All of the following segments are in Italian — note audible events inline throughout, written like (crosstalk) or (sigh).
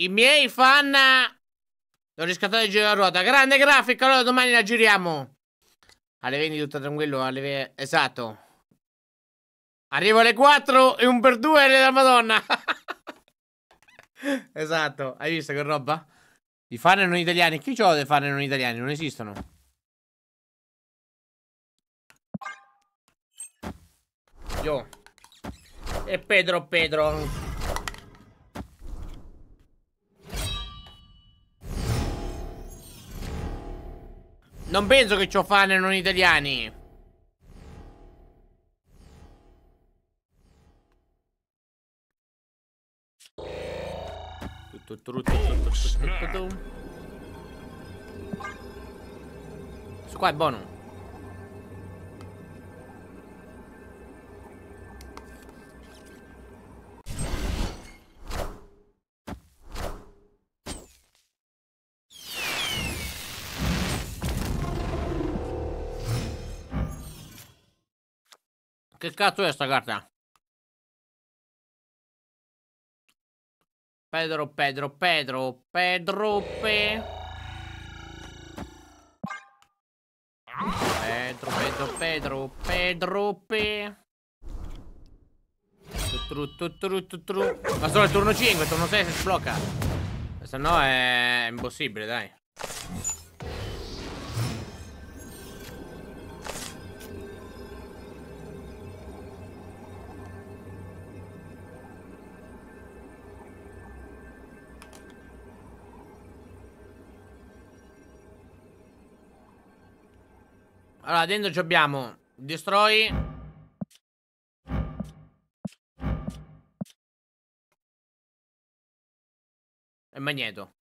I miei fan... L'ho riscattato il giro della ruota. Grande grafica, allora domani la giriamo. Alle 20 tutto tranquillo, alle 20... Esatto. Arrivo alle 4 e un per due la madonna. (laughs) esatto. Hai visto che roba? I fan non italiani. Chi c'ho dei fan non italiani? Non esistono. Yo. E Pedro Pedro. Non penso che ciò fanno non italiani. Su qua è buono. Che cazzo è sta carta? Pedro, Pedro, Pedro, Pedro, Pe... Pedro, Pedro, Pedro, Pedro, Pe... Tru, tru, tru, tru, tru. Ma solo il turno 5, il turno 6 si sblocca. Se no è impossibile, dai. Allora, dentro abbiamo Destroy. E Magneto.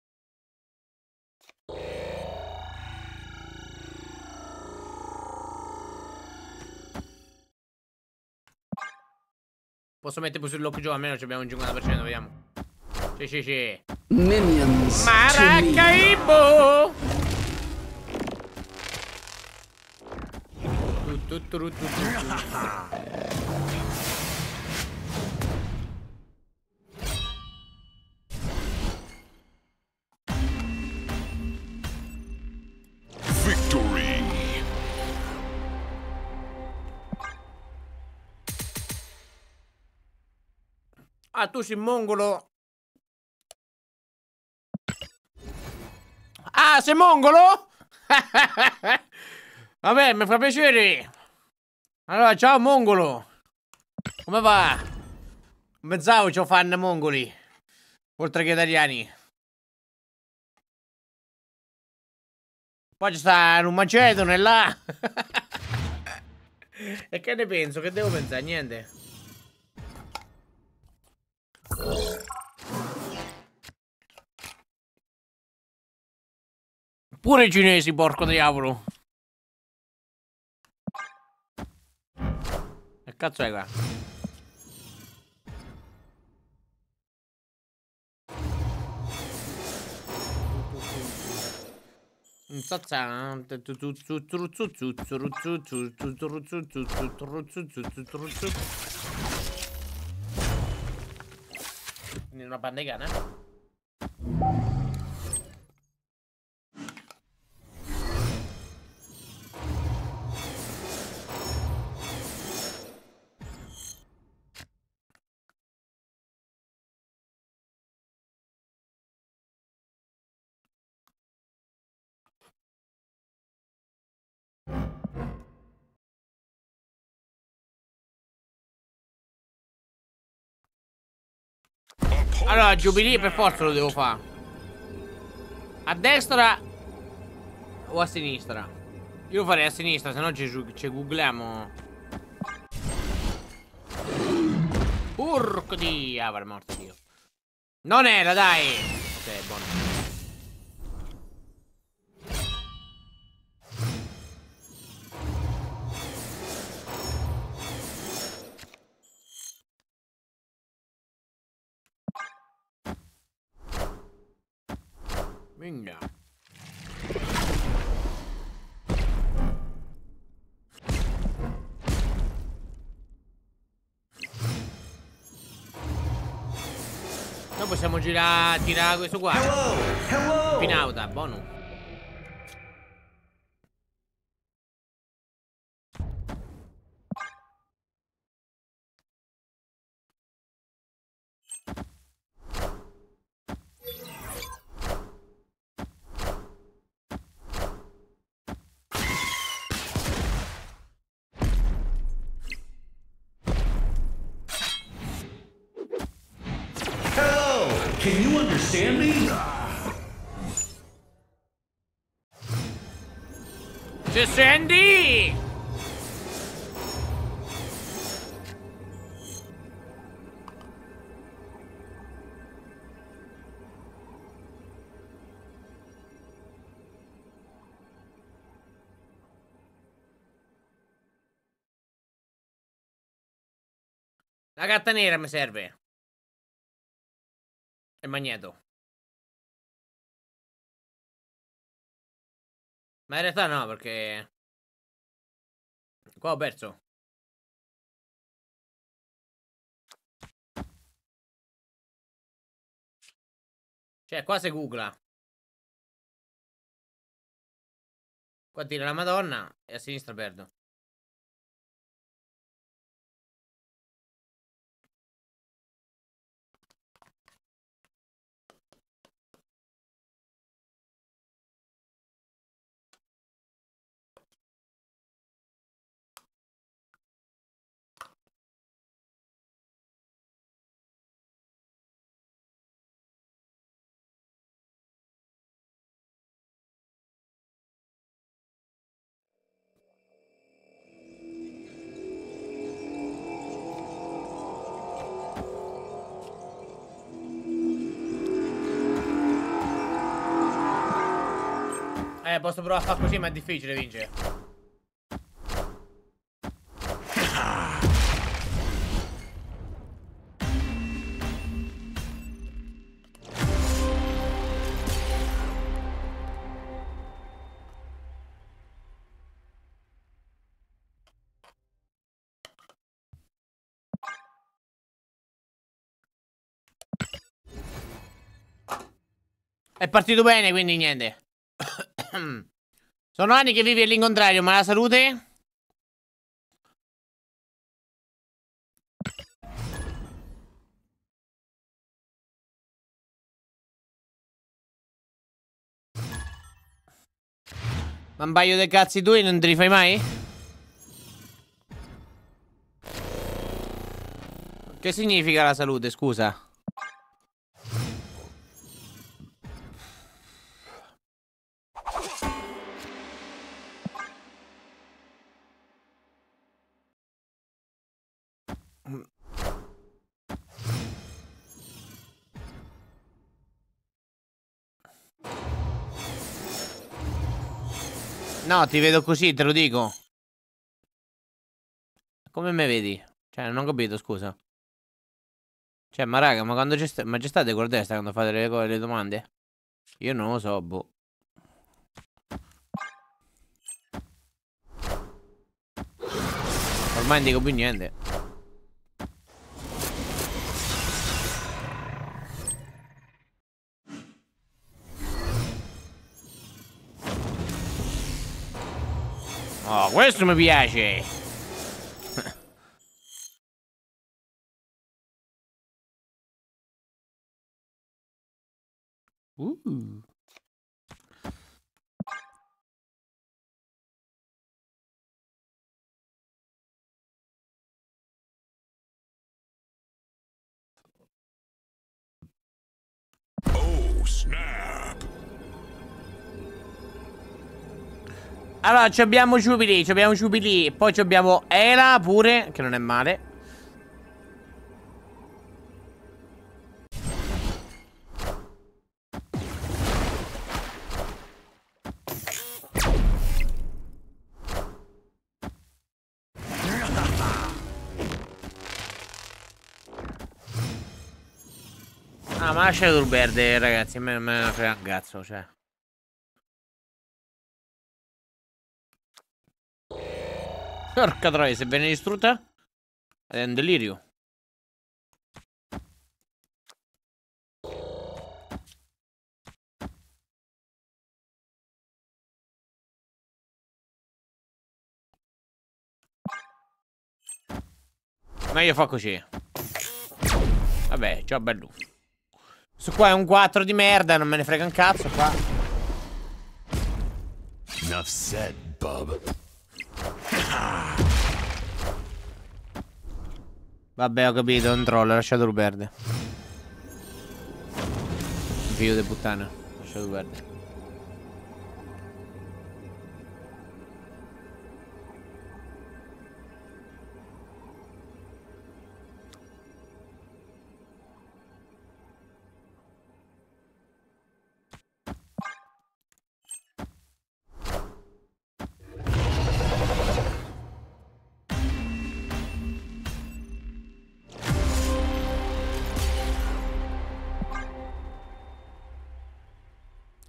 Posso mettere pure sull'occhio giù, almeno abbiamo un 50%, vediamo. Sì, sì, sì. Maracaibo! Ah, tu sei mongolo? Ah, sei mongolo? (laughs) Vabbè, mi fa piacere. Allora, ciao Mongolo! Come va? Mezzavo ci fan mongoli, oltre che italiani. Poi ci sta un macedone là. (laughs) e che ne penso? Che devo pensare? Niente. Pure i cinesi, porco diavolo. Kaczoego. Co tam? Nie ma bandega, nie? Allora, Jubilee per forza lo devo fare. A destra o a sinistra? Io lo farei a sinistra, se no ci googliamo. Urco di... Ah, morto Dio. Non era, dai! Ok, buono. Bingo. Noi possiamo girare, tirare questo qua. Hello, hello. Pinauta, buono. La gatta nera mi serve. E Magneto. Ma in realtà no, perché... Qua ho perso. Cioè, qua si googla. Qua tira la madonna e a sinistra perdo. Eh, posso provare a fare così, ma è difficile vincere. È partito bene, quindi niente. (clears throat) Sono anni che vivi all'incontrario, ma la salute? Ma un paio di cazzi tuoi non te li fai mai? Che significa la salute, scusa? No, ti vedo così, te lo dico. Come me vedi? Cioè, non ho capito, scusa. Cioè, ma raga, ma quando gestate, ma gestate con destra quando fate le, le domande? Io non lo so, boh. Ormai non dico più niente. O, questo mi piace! uh. Oh, snap! Allora, abbiamo Jubilee, abbiamo Jubilee. Poi abbiamo Ela pure, che non è male. Ah, ma lasciate il verde, ragazzi. A me non me ne frega un cazzo, cioè. Porca troia, se viene distrutta è un delirio. Meglio fa così. Vabbè, ciao bello. Su qua è un 4 di merda, non me ne frega un cazzo qua. Enough said, Bob. Vabbè, ho capito, un troll, lasciatelo perdere. Figlio di puttana, lasciatelo perdere.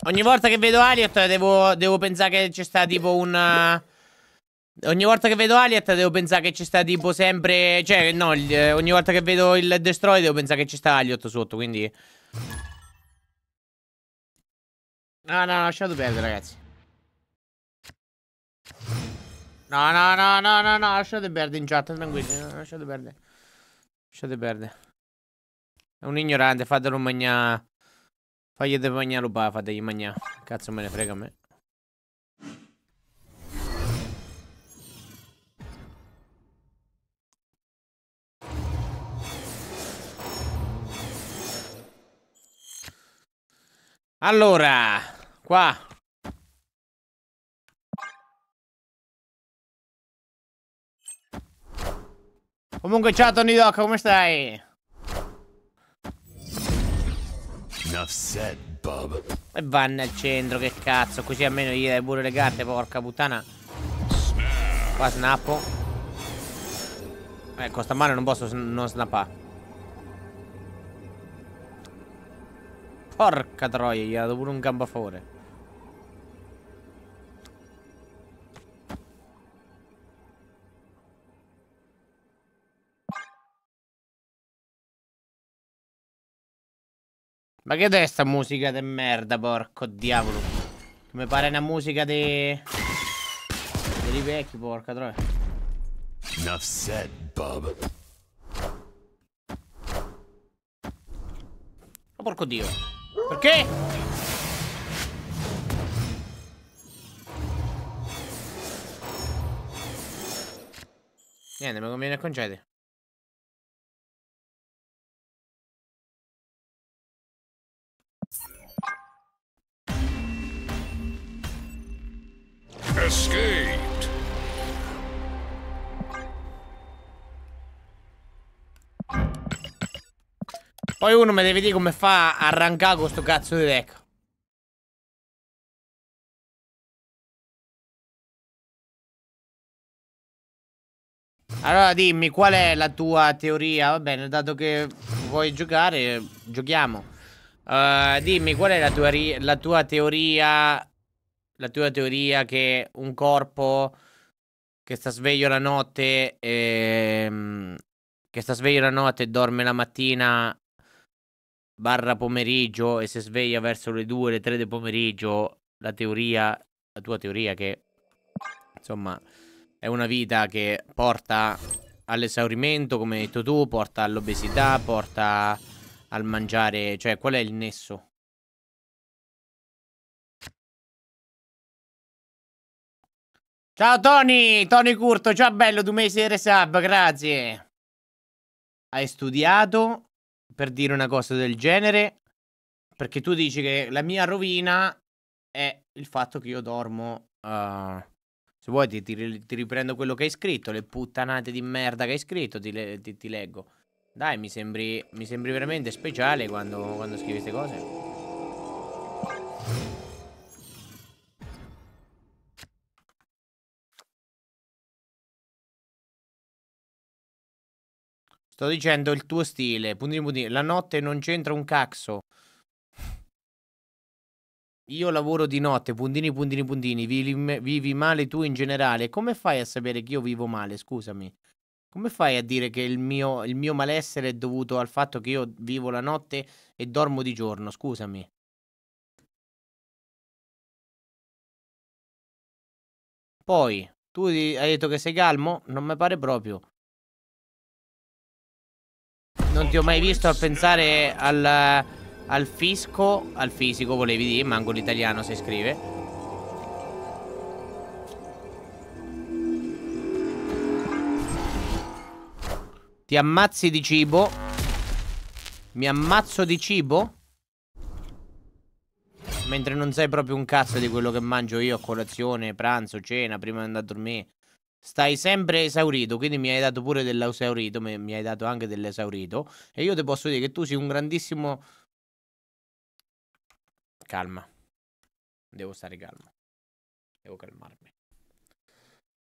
Ogni volta che vedo Aliot devo, devo pensare che c'è sta tipo un... Eh, ogni volta che vedo Aliot devo pensare che c'è sta tipo sempre... Cioè, no, eh, ogni volta che vedo il Destroy devo pensare che ci sta Aliot sotto, quindi... No, no, lasciate perdere, ragazzi. No, no, no, no, no, no, lasciate perdere in chat, tranquilli, lasciate perdere. Lasciate perdere. È un ignorante, fatelo mangiare... Fagli da mangiare roba, fategli mangiare. Cazzo me ne frega a me. Allora, qua. Comunque ciao Tony Doc, come stai? Enough said, Bob. E va nel centro, che cazzo. Così almeno gli dai pure le carte, porca puttana. Qua snappo. Ecco, sta mano non posso sn non snappare. Porca troia, gli ha dato pure un gambo a favore. Ma che è sta musica de merda, porco diavolo? mi pare una musica de... Dei vecchi, porca troia. Enough said, Bob. Oh, porco dio. Perché? Niente, mi conviene concedere. escaped. Poi uno mi deve dire come fa a arrancare con sto cazzo di deck. Allora dimmi, qual è la tua teoria? Va bene, dato che vuoi giocare, giochiamo. Uh, dimmi, qual è la tua, la tua teoria la tua teoria che un corpo che sta sveglio la notte, e, ehm, che sta sveglio la notte e dorme la mattina barra pomeriggio e si sveglia verso le 2, le 3 del pomeriggio, la teoria, la tua teoria che insomma è una vita che porta all'esaurimento, come hai detto tu, porta all'obesità, porta al mangiare, cioè qual è il nesso? Ciao Tony, Tony Curto, ciao bello, tu mesi di sub, grazie. Hai studiato per dire una cosa del genere? Perché tu dici che la mia rovina è il fatto che io dormo... Uh, se vuoi ti, ti, ti, riprendo quello che hai scritto, le puttanate di merda che hai scritto, ti, le, ti leggo. Dai, mi sembri, mi sembri veramente speciale quando, quando scrivi queste cose. Sto dicendo il tuo stile. Puntini puntini. La notte non c'entra un cazzo. Io lavoro di notte, puntini puntini puntini. Vivi, vivi male tu in generale. Come fai a sapere che io vivo male? Scusami. Come fai a dire che il mio, il mio, malessere è dovuto al fatto che io vivo la notte e dormo di giorno? Scusami. Poi, tu hai detto che sei calmo? Non mi pare proprio non ti ho mai visto a pensare al, al fisco, al fisico volevi dire, manco l'italiano si scrive. Ti ammazzi di cibo? Mi ammazzo di cibo? Mentre non sai proprio un cazzo di quello che mangio io a colazione, pranzo, cena, prima di andare a dormire. Stai sempre esaurito, quindi mi hai dato pure dell'esaurito, mi hai dato anche dell'esaurito. E io ti posso dire che tu sei un grandissimo... Calma. Devo stare calmo. Devo calmarmi.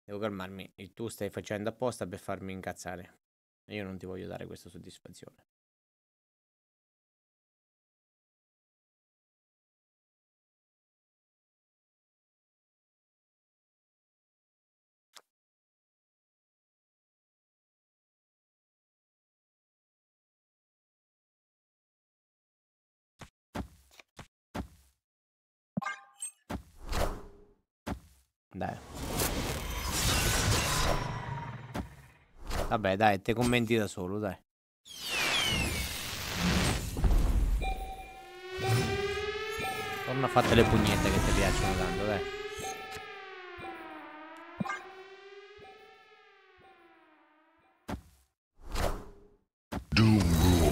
Devo calmarmi. E tu stai facendo apposta per farmi incazzare. E io non ti voglio dare questa soddisfazione. Dai. Vabbè, dai, te commenti da solo, dai. Torna a fate le pugnette che ti piacciono tanto, dai. Doom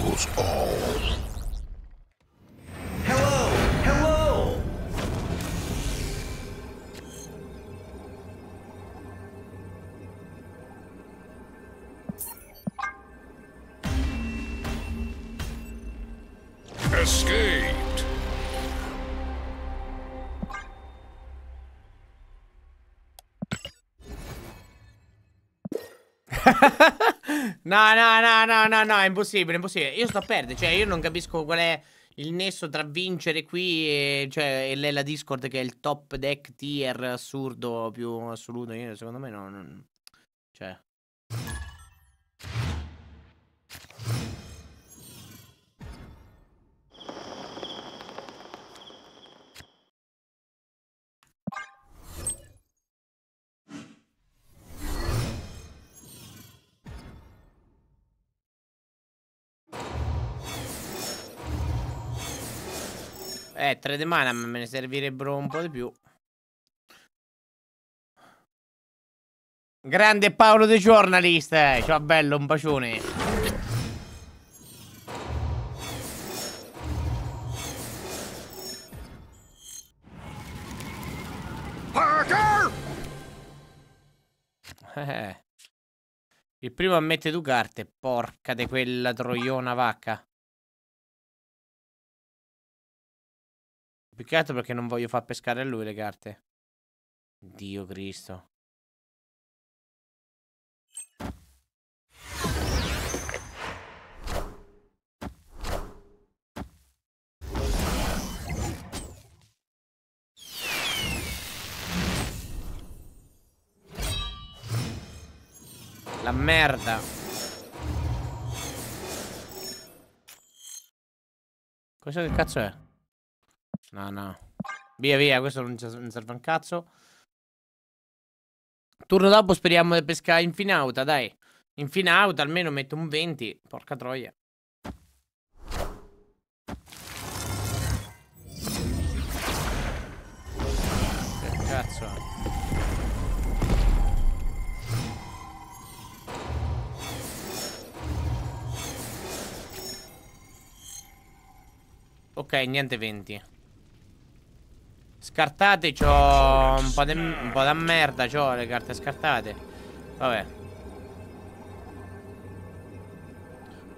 rules all. No, no, no, no, no, no, è impossibile, è impossibile. Io sto a perdere, cioè io non capisco qual è il nesso tra vincere qui e, cioè, e la Discord che è il top deck tier assurdo più assoluto. Io secondo me non... non... Cioè... 3 di mana, ma me ne servirebbero un po' di più. Grande Paolo The Journalist. Eh, ciao bello, un bacione. Parker! Eh, il primo ammette due carte, porca di quella troiona vacca. Più che altro perché non voglio far pescare a lui le carte. Dio Cristo. La merda. Questo che cazzo è? No, no. Via, via, questo non, non serve un cazzo. Turno dopo speriamo di pescare in finauta, dai. In finauta almeno metto un 20. Porca troia. Che cazzo Ok, niente 20. Scartate, c'ho un po' di un po' da merda, c'ho le carte scartate. Vabbè.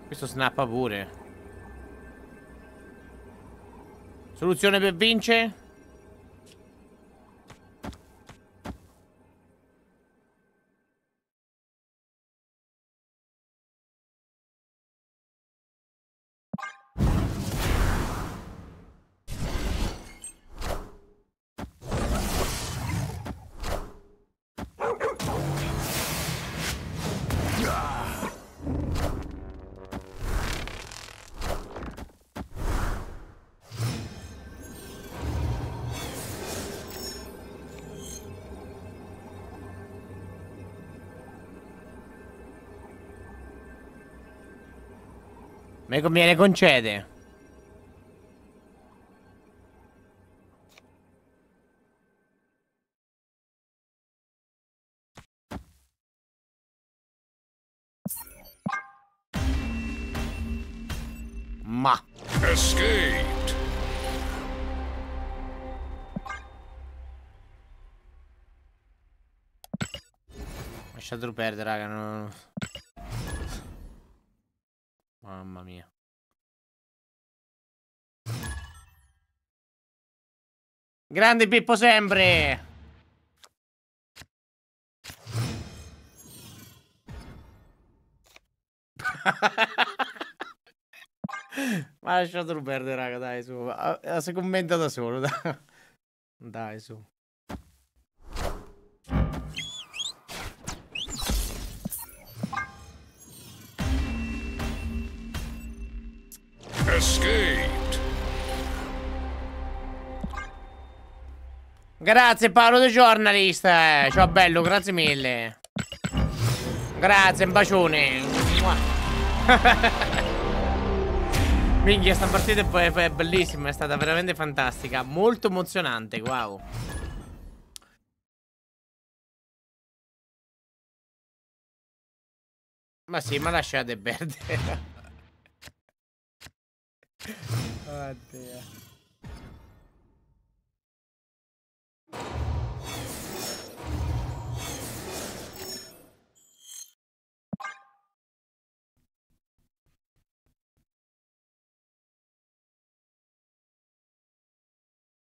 Questo snappa pure. Soluzione per vincere? Me, me concede. Ma. Escaped. Lasciatelo perdere, raga. No, mamma mia. Grande Pippo sempre! (laughs) Ma lasciatelo perdere, raga, dai, su. Se commenta da solo, (laughs) dai. Dai, su. Grazie Paolo The Journalist. Eh. Ciao bello, grazie mille. Grazie, un bacione. (laughs) Minchia, sta partita è, è bellissima, è stata veramente fantastica. Molto emozionante, wow. Ma sì, ma lasciate perdere. Oddio.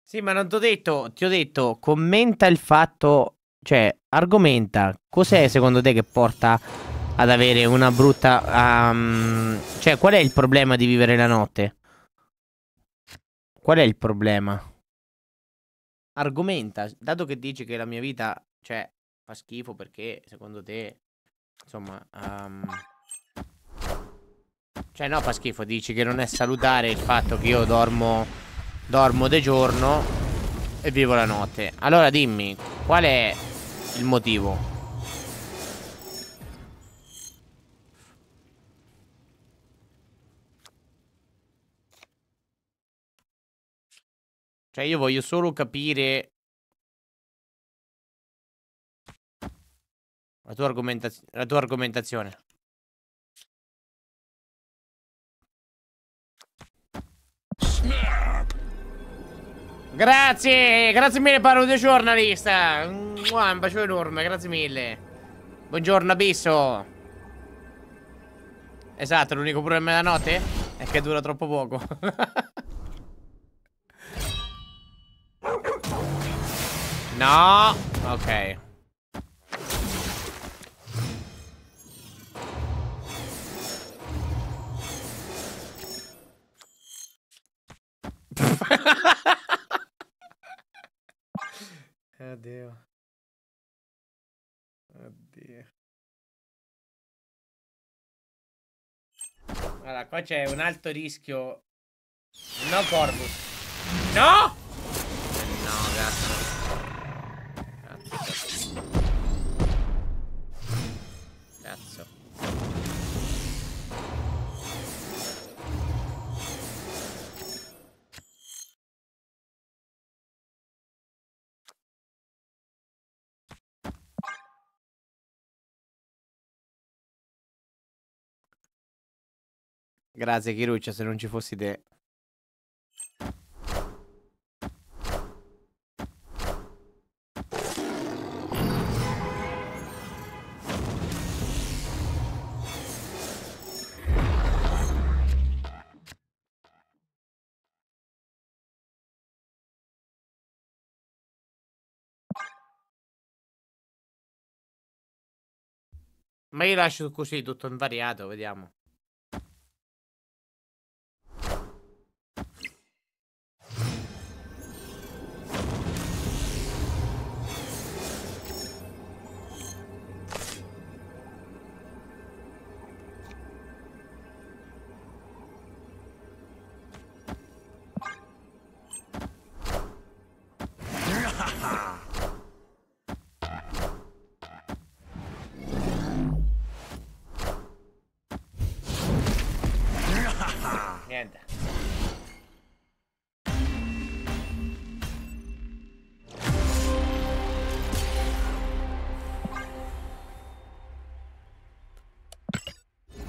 Sì, ma non ti ho detto, ti ho detto, commenta il fatto, cioè, argomenta, cos'è secondo te che porta ad avere una brutta... Um, cioè, qual è il problema di vivere la notte? Qual è il problema? Argomenta, dato che dici che la mia vita, cioè, fa schifo perché secondo te, insomma... Um, cioè, no, fa schifo, dici che non è salutare il fatto che io dormo Dormo di giorno e vivo la notte. Allora dimmi, qual è il motivo? Cioè io voglio solo capire la tua, argomenta la tua argomentazione. Grazie, grazie mille parodio giornalista. Un bacio enorme, grazie mille. Buongiorno Abisso. Esatto, l'unico problema della notte è che dura troppo poco. (laughs) no, ok. (laughs) Addio. Addio. Allora, qua c'è un alto rischio. No, Corvus. No! No, cazzo. Cazzo. Cazzo. Grazie Chiruccia, se non ci fossi te. Ma io lascio così tutto invariato, vediamo.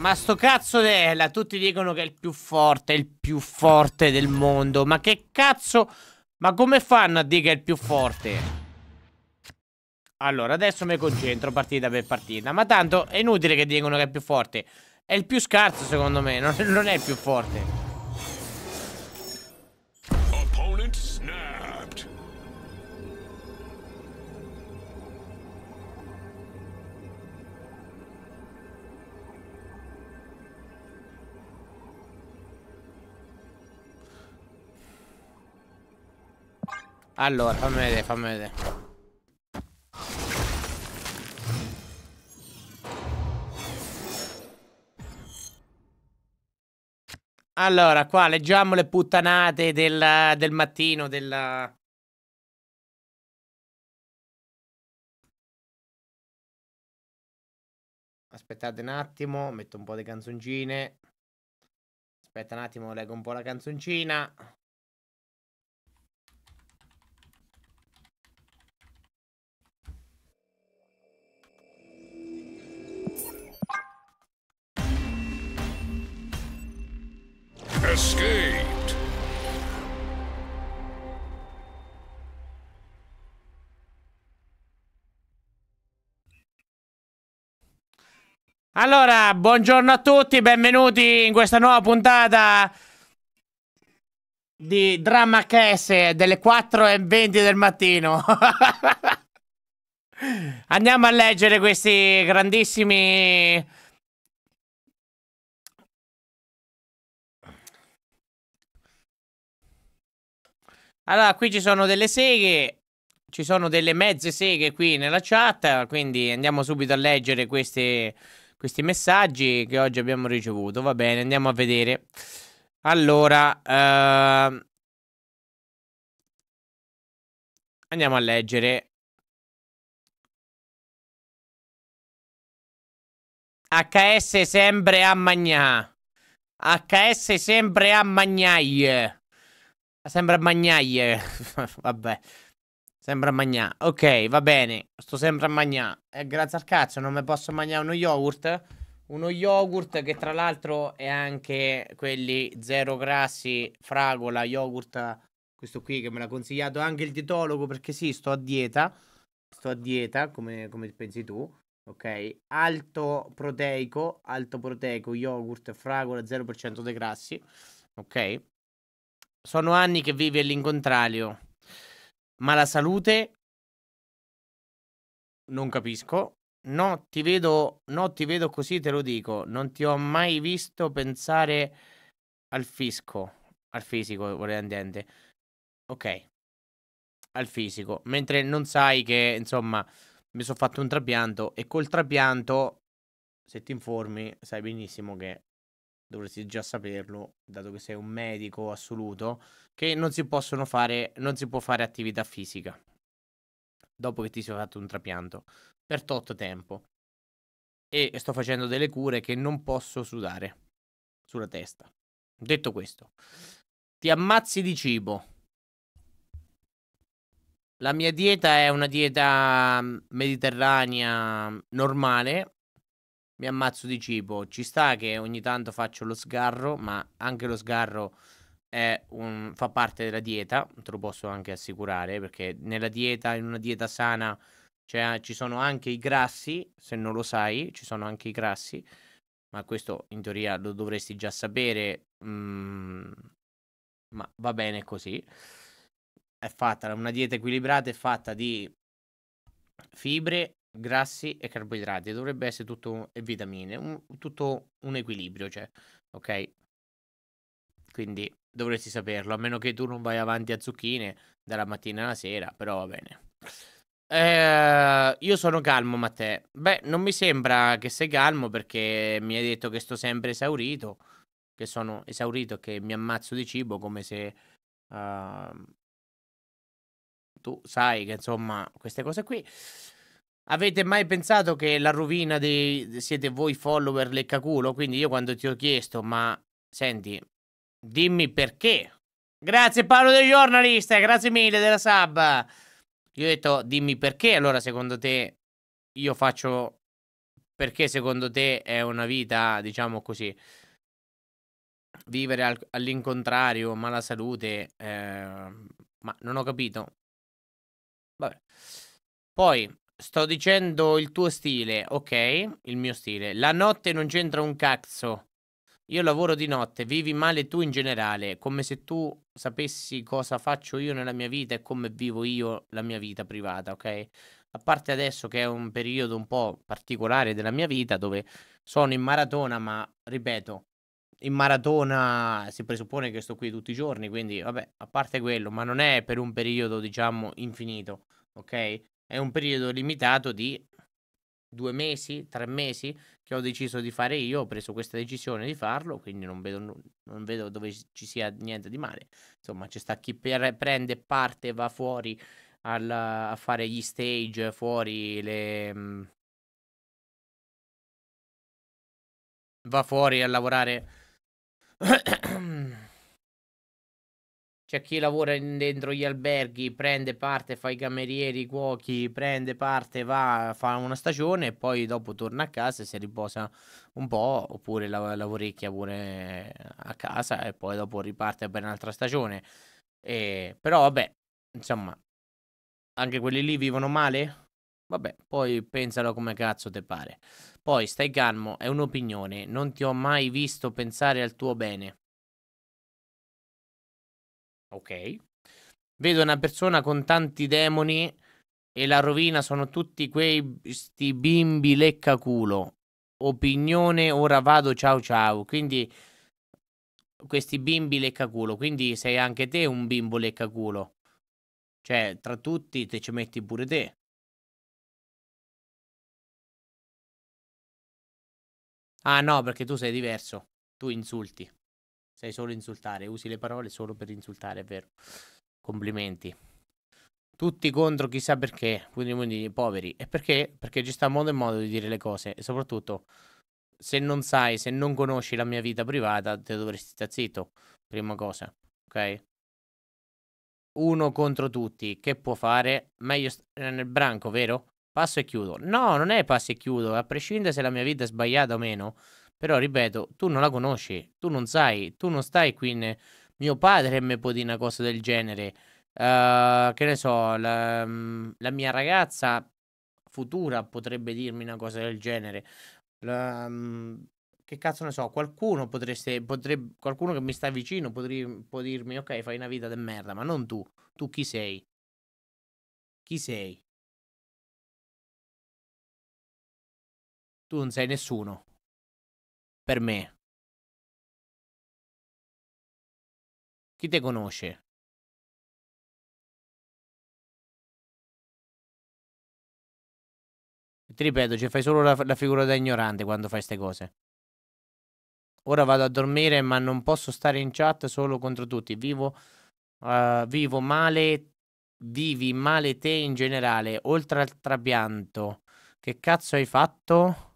ma sto cazzo della, eh, tutti dicono che è il più forte, il più forte del mondo. Ma che cazzo? Ma come fanno a dire che è il più forte? Allora, adesso mi concentro partita per partita. Ma tanto è inutile che dicono che è il più forte. È il più scarso, secondo me. Non, non è il più forte. Allora, fammi vedere, fammi vedere. Allora, qua leggiamo le puttanate del, del mattino, della... Aspettate un attimo, metto un po' di canzoncine. Aspetta un attimo, leggo un po' la canzoncina. escaped. Allora, buongiorno a tutti, benvenuti in questa nuova puntata di Dramma KS delle 4 e 20 del mattino. (laughs) Andiamo a leggere questi grandissimi Allora, qui ci sono delle seghe, ci sono delle mezze seghe qui nella chat, quindi andiamo subito a leggere queste, questi messaggi che oggi abbiamo ricevuto. Va bene, andiamo a vedere. Allora, uh, andiamo a leggere. HS sempre a magna. HS sempre a magnaie. Sembra magnaie. (laughs) Vabbè. Sembra magnà. Ok, va bene. Sto sempre a magnà. Eh, grazie al cazzo, non mi posso mangiare uno yogurt. Uno yogurt che tra l'altro è anche quelli zero grassi, fragola, yogurt. Questo qui che me l'ha consigliato anche il dietologo perché sì, sto a dieta. Sto a dieta, come, come pensi tu. Ok, alto proteico, alto proteico, yogurt, fragola, 0% dei grassi. Ok, sono anni che vivi all'incontrario, ma la salute non capisco. No, ti vedo, no, ti vedo così, te lo dico. Non ti ho mai visto pensare al fisco, al fisico, vorrei intendere. Ok, al fisico. Mentre non sai che, insomma, mi sono fatto un trapianto e col trapianto, se ti informi, sai benissimo che dovresti già saperlo, dato che sei un medico assoluto, che non si, possono fare, non si può fare attività fisica dopo che ti sia fatto un trapianto per tot tempo. E sto facendo delle cure che non posso sudare sulla testa. Detto questo, ti ammazzi di cibo. La mia dieta è una dieta mm, mediterranea normale, mi ammazzo di cibo. Ci sta che ogni tanto faccio lo sgarro, ma anche lo sgarro un, fa parte della dieta, te lo posso anche assicurare, perché nella dieta, in una dieta sana, cioè, ci sono anche i grassi, se non lo sai, ci sono anche i grassi, ma questo in teoria lo dovresti già sapere, mm, ma va bene così. È fatta una dieta equilibrata, è fatta di fibre, grassi e carboidrati, dovrebbe essere tutto e vitamine, un, tutto un equilibrio, cioè, ok? Quindi dovresti saperlo, a meno che tu non vai avanti a zucchine dalla mattina alla sera, però va bene. Eh, io sono calmo, Matteo. Beh, non mi sembra che sei calmo perché mi hai detto che sto sempre esaurito, che sono esaurito, e che mi ammazzo di cibo come se... Uh, tu sai che insomma queste cose qui... Avete mai pensato che la rovina dei... siete voi follower leccaculo? Quindi io quando ti ho chiesto, ma senti, dimmi perché. Grazie Paolo del giornalista, grazie mille della sub. Io ho detto, dimmi perché, allora secondo te io faccio... Perché secondo te è una vita, diciamo così, vivere al... all'incontrario, mala salute, eh... ma non ho capito. Vabbè. Poi, Sto dicendo il tuo stile, ok? Il mio stile. La notte non c'entra un cazzo. Io lavoro di notte, vivi male tu in generale, come se tu sapessi cosa faccio io nella mia vita e come vivo io la mia vita privata, ok? A parte adesso che è un periodo un po' particolare della mia vita dove sono in maratona, ma ripeto, in maratona si presuppone che sto qui tutti i giorni, quindi vabbè, a parte quello, ma non è per un periodo, diciamo, infinito, ok? è un periodo limitato di due mesi, tre mesi che ho deciso di fare io, ho preso questa decisione di farlo, quindi non vedo, non vedo dove ci sia niente di male. Insomma, c'è sta chi per, prende parte e va fuori al, a fare gli stage, fuori le... Mm, va fuori a lavorare c'è chi lavora in, dentro gli alberghi, prende parte, fa i camerieri, i cuochi, prende parte, va, fa una stagione e poi dopo torna a casa e si riposa un po', oppure la, lavorecchia pure a casa e poi dopo riparte per un'altra stagione. E, però vabbè, insomma, anche quelli lì vivono male? Vabbè, poi pensalo come cazzo te pare. Poi stai calmo, è un'opinione, non ti ho mai visto pensare al tuo bene. Ok. Vedo una persona con tanti demoni e la rovina sono tutti quei sti bimbi leccaculo. Opinione, ora vado, ciao ciao. Quindi questi bimbi leccaculo, quindi sei anche te un bimbo leccaculo. Cioè, tra tutti te ci metti pure te. Ah no, perché tu sei diverso. Tu insulti sai solo insultare, usi le parole solo per insultare, è vero. Complimenti. Tutti contro chissà perché, quindi, quindi poveri. E perché? Perché ci sta modo e modo di dire le cose. E soprattutto, se non sai, se non conosci la mia vita privata, te dovresti stare zitto. Prima cosa, ok? Uno contro tutti, che può fare? Meglio stare eh, nel branco, vero? Passo e chiudo. No, non è passo e chiudo, a prescindere se la mia vita è sbagliata o meno però, ripeto, tu non la conosci, tu non sai, tu non stai qui. In... Mio padre mi può dire una cosa del genere. Uh, che ne so, la, mhmm, la, mia ragazza futura potrebbe dirmi una cosa del genere. La, mhmm, che cazzo ne so, qualcuno potreste, potrebbe, qualcuno che mi sta vicino potrebbe, può dirmi, ok, fai una vita de merda, ma non tu. Tu chi sei? Chi sei? Tu non sei nessuno per me. Chi te conosce? Ti ripeto, cioè fai solo la, la figura da ignorante quando fai queste cose. Ora vado a dormire, ma non posso stare in chat solo contro tutti. Vivo, uh, vivo male, vivi male te in generale, oltre al trapianto. Che cazzo hai fatto?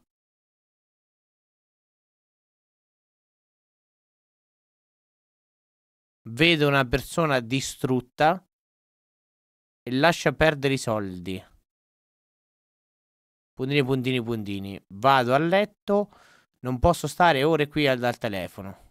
vede una persona distrutta e lascia perdere i soldi. Puntini, puntini, puntini. Vado a letto, non posso stare ore qui al, al telefono.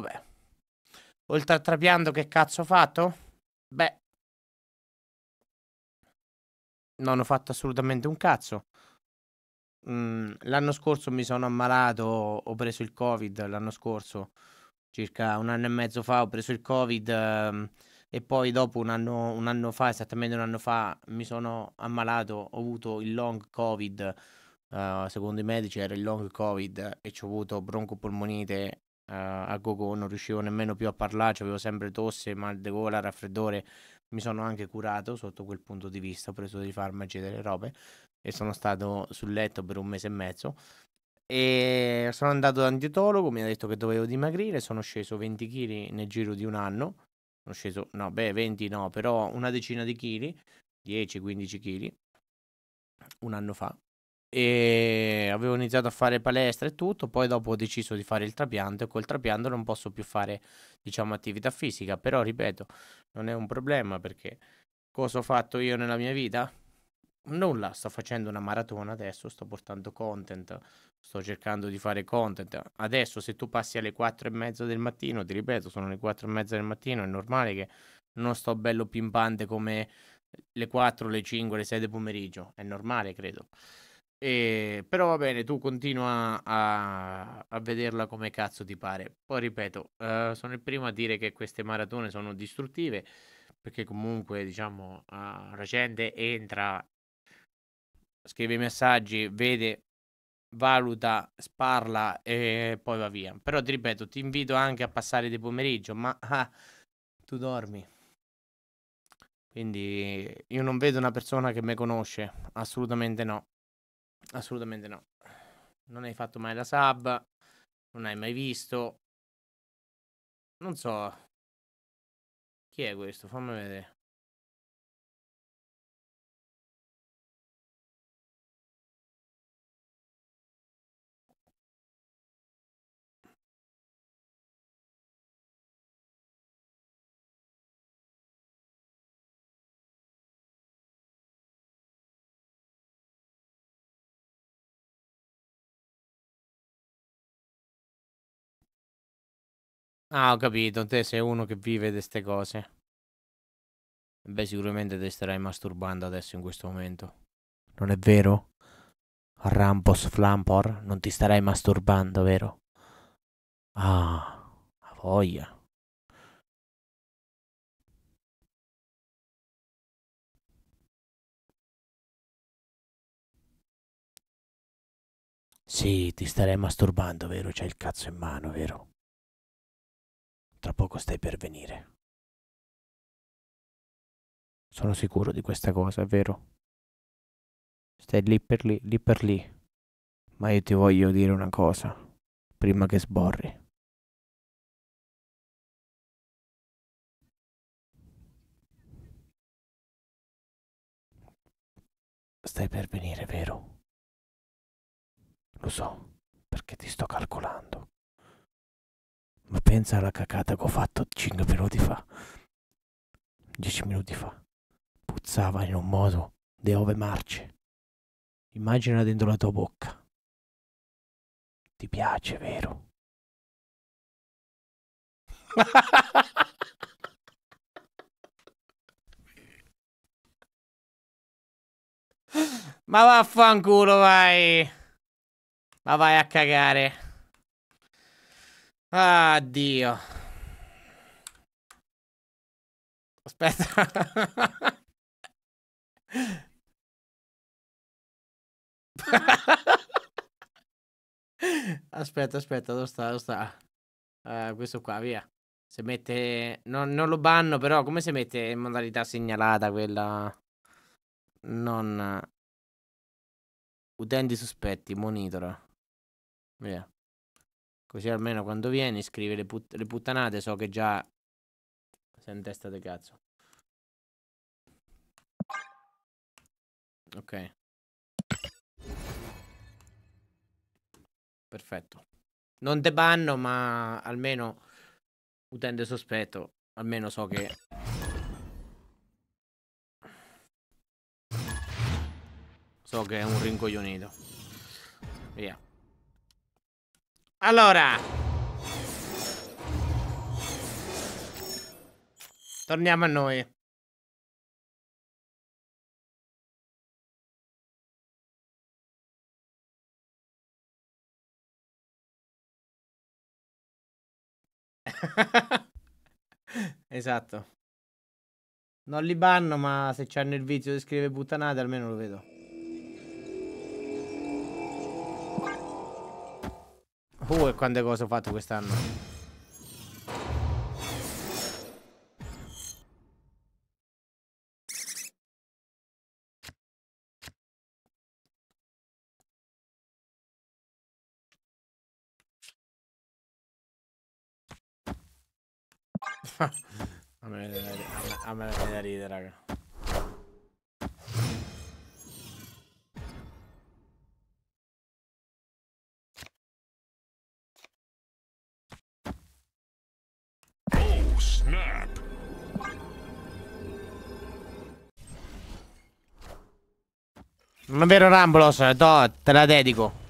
Vabbè. Oltre al trapianto che cazzo ho fatto? Beh. Non ho fatto assolutamente un cazzo. Mm, l'anno scorso mi sono ammalato, ho preso il covid l'anno scorso, circa un anno e mezzo fa ho preso il covid ehm, e poi dopo un anno, un anno fa, esattamente un anno fa, mi sono ammalato, ho avuto il long covid. Uh, secondo i medici era il long covid e ci ho avuto broncopolmonite eh, a Gogo, non riuscivo nemmeno più a parlare, avevo sempre tosse, mal di gola, raffreddore, mi sono anche curato sotto quel punto di vista, ho preso dei farmaci e delle robe e sono stato sul letto per un mese e mezzo e sono andato da un dietologo, mi ha detto che dovevo dimagrire, sono sceso 20 kg nel giro di un anno, sono sceso, no, beh 20 no, però una decina di chili, 10-15 kg un anno fa e avevo iniziato a fare palestra e tutto, poi dopo ho deciso di fare il trapianto e col trapianto non posso più fare, diciamo, attività fisica, però ripeto, non è un problema perché cosa ho fatto io nella mia vita? Nulla, sto facendo una maratona adesso, sto portando content, sto cercando di fare content. Adesso se tu passi alle 4 e mezza del mattino, ti ripeto, sono le 4 e mezza del mattino, è normale che non sto bello pimpante come le 4, le 5, le 6 del pomeriggio, è normale credo. E, però va bene, tu continua a, a, vederla come cazzo ti pare. Poi ripeto, uh, sono il primo a dire che queste maratone sono distruttive, perché comunque, diciamo, uh, la gente entra, scrive i messaggi, vede, valuta, sparla e poi va via. Però ti ripeto, ti invito anche a passare di pomeriggio, ma ah, tu dormi. Quindi io non vedo una persona che mi conosce, assolutamente no. Assolutamente no. Non hai fatto mai la sub, non hai mai visto. Non so. Chi è questo? Fammi vedere. Ah, ho capito, te sei uno che vive di queste cose. Beh, sicuramente te starai masturbando adesso in questo momento. Non è vero? Rampos Flampor, non ti starai masturbando, vero? Ah, a voglia. Sì, ti starei masturbando, vero? C'è il cazzo in mano, vero? Tra poco stai per venire. Sono sicuro di questa cosa, è vero? Stai lì per lì, lì per lì. Ma io ti voglio dire una cosa, prima che sborri. Stai per venire, vero? Lo so, perché ti sto calcolando. Ma pensa alla cacata che ho fatto 5 minuti fa. 10 minuti fa. Puzzava in un modo de ove marce. Immagina dentro la tua bocca. Ti piace, vero? (laughs) Ma vaffanculo vai! Ma vai a cagare! Ah, Dio. Aspetta. aspetta, aspetta, dove sta? Dove sta? Uh, questo qua, via. Se mette... No, non lo banno, però come si mette in modalità segnalata quella... Non... Eh. Utenti sospetti, monitora. Via. Così almeno quando vieni scrivi le, put le puttanate, so che già sei in testa di cazzo. Ok. Perfetto. Non te banno, ma almeno utente sospetto, almeno so che so che è un rincoglionito. Via. Allora Torniamo a noi (laughs) Esatto Non li banno ma se c'hanno il vizio di scrivere puttanate almeno lo vedo Uh, e quante cose ho fatto quest'anno. (laughs) a me, ne me, da ridere, raga. Non è vero Rambolos, te la dedico.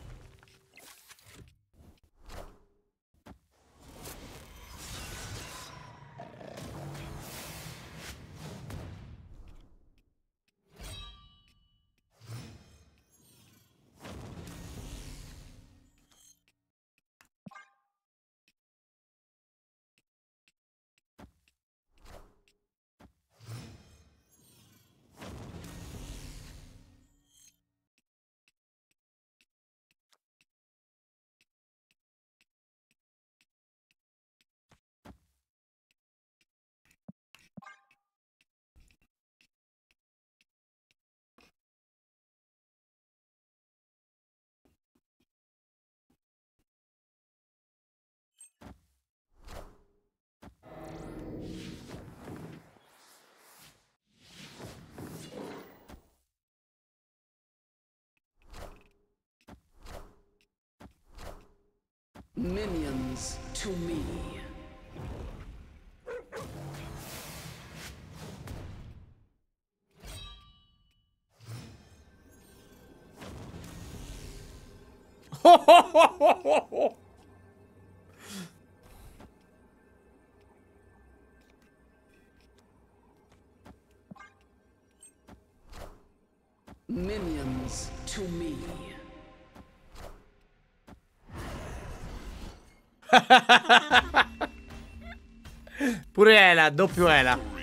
Minions to me. Pure Ela, doppio Ela.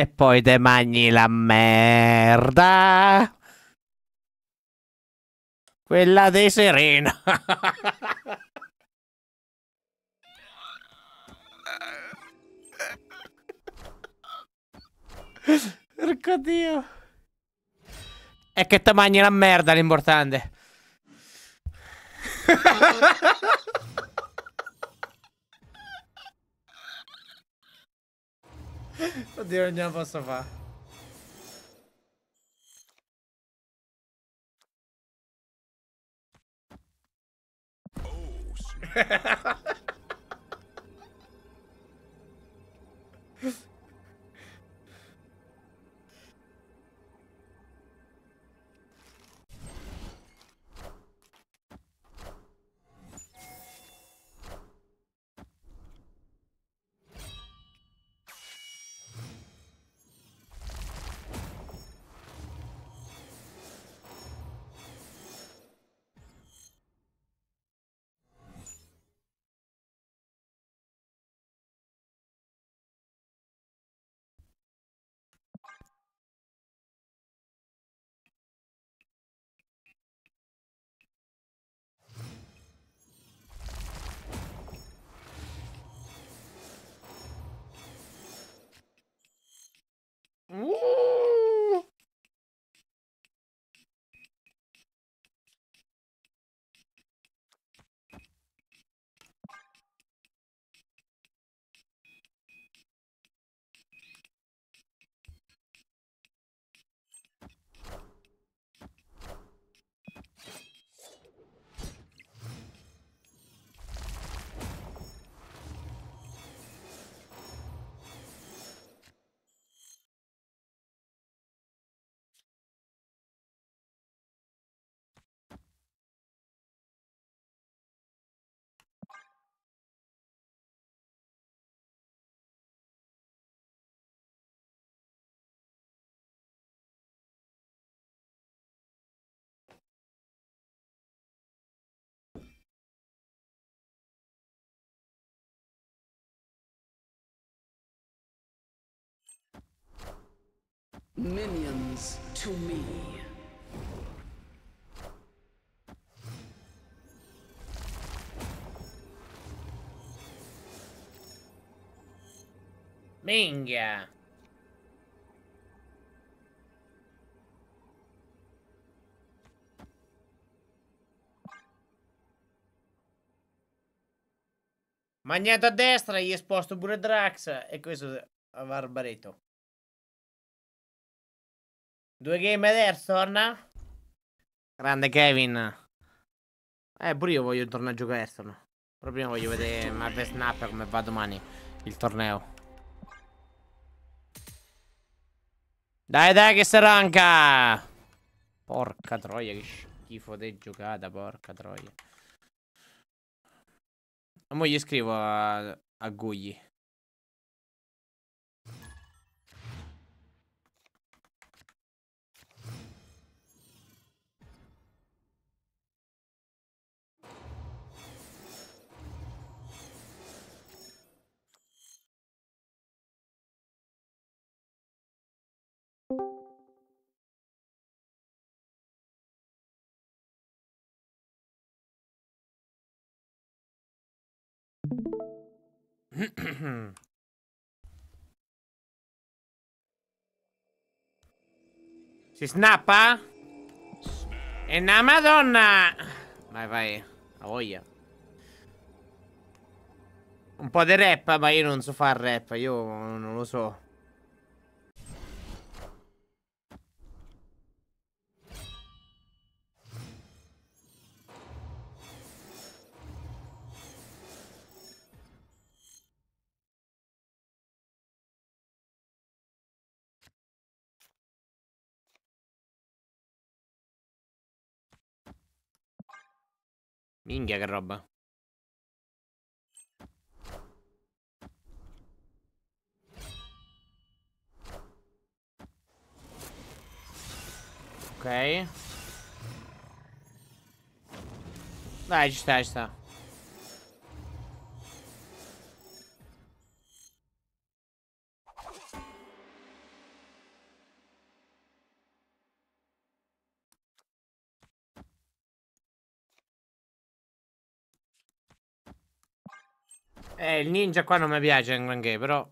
E poi te mangi la merda. Quella di Serena. Porco dio. È che te mangi la merda l'importante. (laughs) Odeur não va så Oh, (laughs) Minions to me. Minchia! Magnato a destra, gli esposto pure Drax e questo a Barbareto. Due game adesso, torna? Grande Kevin. Eh, pure io voglio tornare a giocare Airson. Però prima voglio vedere Marvel Snap come va domani il torneo. Dai, dai, che si ranca. Porca troia, che schifo di giocata, porca troia. Ma io scrivo a, a Gugli. Si snappa? E una madonna! Vai, vai, a voglia. Un po' di rap, ma io non so fare rap, io non lo so. Minchia che roba. Ok. Dai, ci sta, ci sta. Eh, il ninja qua non mi piace in granché, però...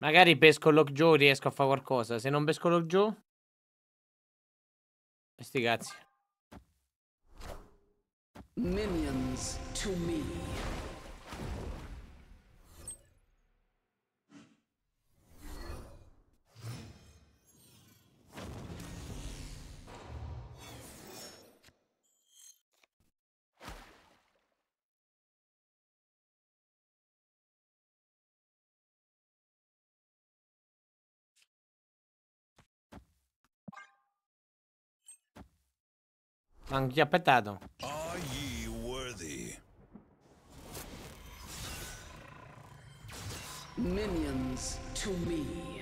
Magari pesco Lockjaw riesco a fare qualcosa. Se non pesco Lockjaw... Investigatie. Minions to me. Mam gdzie petadą. Minions to me.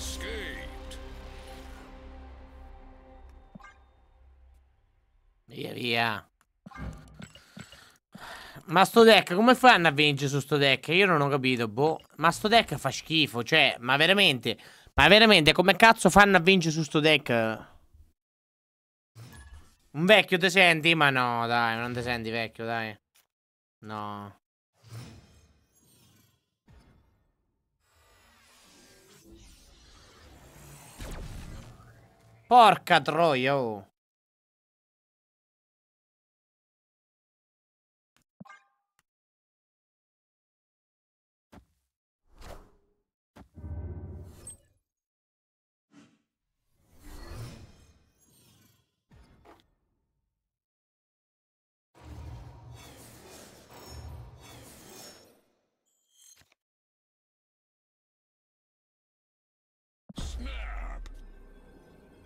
escaped. Via, via. Ma sto deck, come fanno a vincere su sto deck? Io non ho capito, boh. Ma sto deck fa schifo, cioè, ma veramente... Ma veramente, come cazzo fanno a vincere su sto deck? Un vecchio ti senti? Ma no, dai, non ti senti vecchio, dai. No. Porca troia, oh.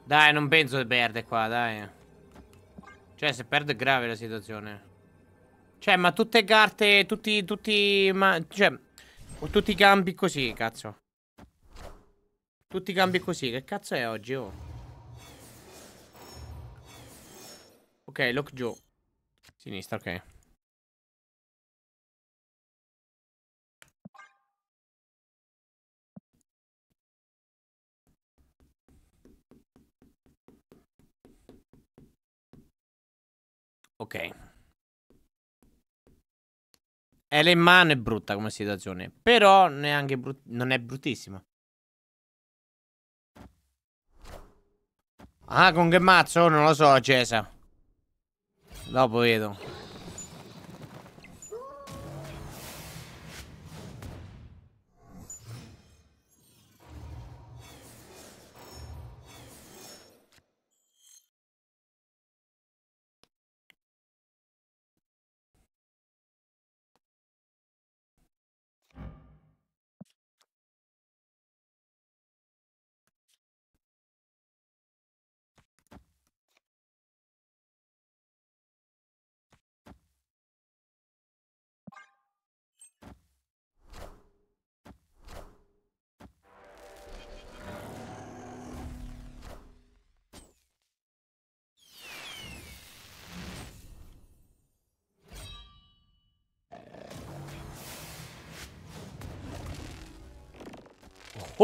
Dai, non penso di perde qua, dai. Cioè, se perde è grave la situazione. Cioè, ma tutte carte, tutti, tutti, ma, cioè, ho tutti i campi così, cazzo. Tutti i campi così, che cazzo è oggi, oh? Ok, look giù. Sinistra, ok. Ok. Ellen Man è brutta come situazione, però neanche non è bruttissima. Ah, con che mazzo? Non lo so, Cesa. Dopo vedo.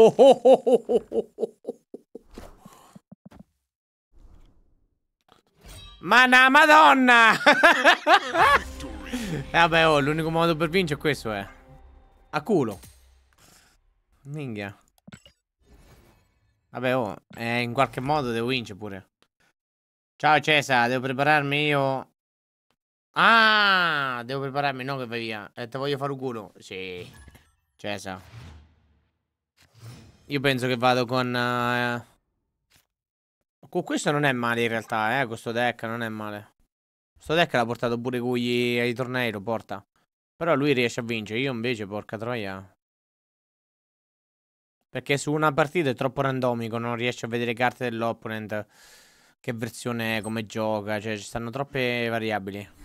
oh, oh, Ma na madonna! (laughs) Vabbè, oh, l'unico modo per vincere è questo, eh. A culo. Minchia. Vabbè, oh, eh, in qualche modo devo vincere pure. Ciao Cesare, devo prepararmi io. Ah, devo prepararmi, no che vai via. Eh, te voglio fare un culo. Sì. Cesare. Io penso che vado con... Eh... Con questo non è male in realtà, eh. Questo deck non è male. Questo deck l'ha portato pure con gli... ai tornei, lo porta. Però lui riesce a vincere. Io invece, porca troia... Perché su una partita è troppo randomico, non riesce a vedere carte dell'opponent, che versione è, come gioca, cioè ci stanno troppe variabili.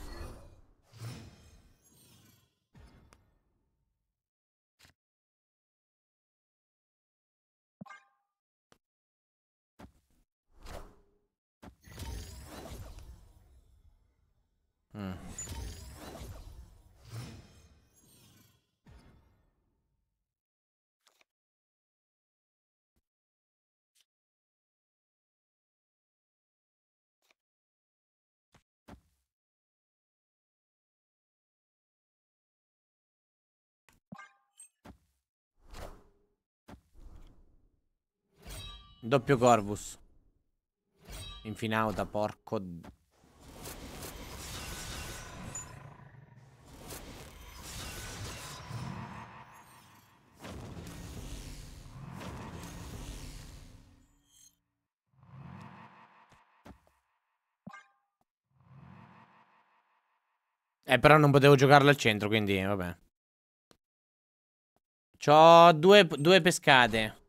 Doppio Corvus. Infinauta, porco... Eh, però non potevo giocarlo al centro, quindi vabbè. C'ho due, due pescate.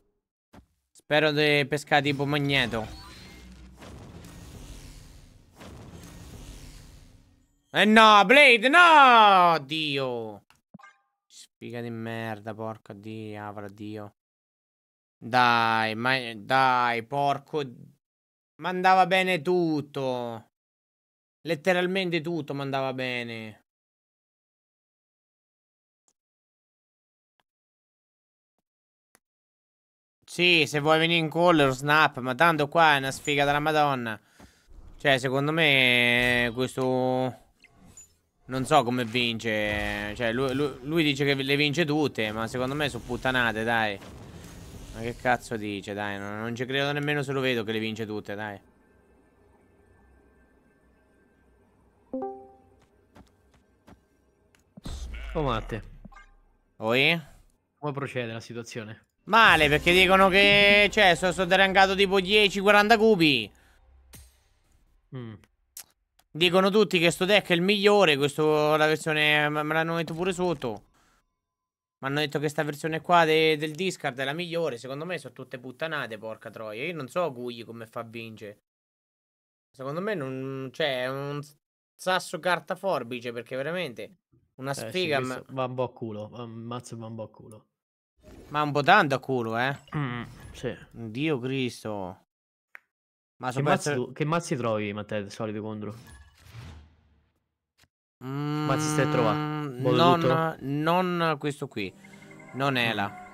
Spero di pescare tipo magneto. Eh no, Blade, no! Dio! Spiga di merda, porco dio, avra dio. Dai, ma... Dai, porco... Mandava bene tutto. Letteralmente tutto mandava bene. Sì, se vuoi venire in call lo snap, ma tanto qua è una sfiga della madonna. Cioè, secondo me eh, questo... Non so come vince. Cioè, lui, lui, lui dice che le vince tutte, ma secondo me sono puttanate, dai. Ma che cazzo dice, dai? Non, non ci credo nemmeno se lo vedo che le vince tutte, dai. Oh, Matte. Oi? Come procede la situazione? Male, perché dicono che... Cioè, sono derangato tipo 10-40 cubi. Mm. Dicono tutti che sto deck è il migliore, questo, la versione... Me l'hanno detto pure sotto. Mi hanno detto che questa versione qua de, del discard è la migliore. Secondo me sono tutte puttanate, porca troia. Io non so Gugli come fa a vincere. Secondo me non... Cioè, è un sasso carta forbice, perché veramente... Una eh, sfiga... Sì, ma... Va un po' a culo, Mazzo e va un po' a culo. Ma un po' tanto a culo, eh? Mm, sì. Dio Cristo. Ma che, mazzi, essere... che mazzi trovi, Matteo, di solito contro? Mm, mazzi stai trovando? Non, non, questo qui. Non è mm. la.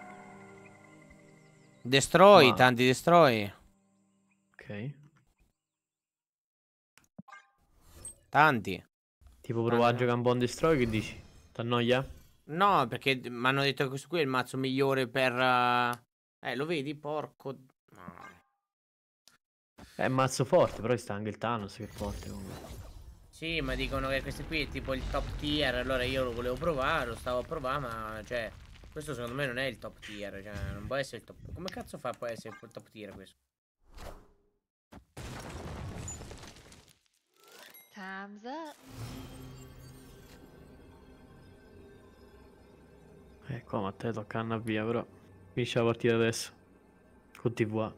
Destroy, Ma... tanti destroy. Ok. Tanti. Tipo provare a giocare un buon destroy, che dici? T'annoia? No, perché mi hanno detto che questo qui è il mazzo migliore per... Uh... Eh, lo vedi, porco... No. È un mazzo forte, però sta anche il Thanos che è forte comunque. Sì, ma dicono che questo qui è tipo il top tier, allora io lo volevo provare, lo stavo a provare, ma cioè... Questo secondo me non è il top tier, cioè non può essere il top... Come cazzo fa può essere il top tier questo? Time's up. Ecco eh, te tocca a via però. Finisce la partita adesso. Con TVA.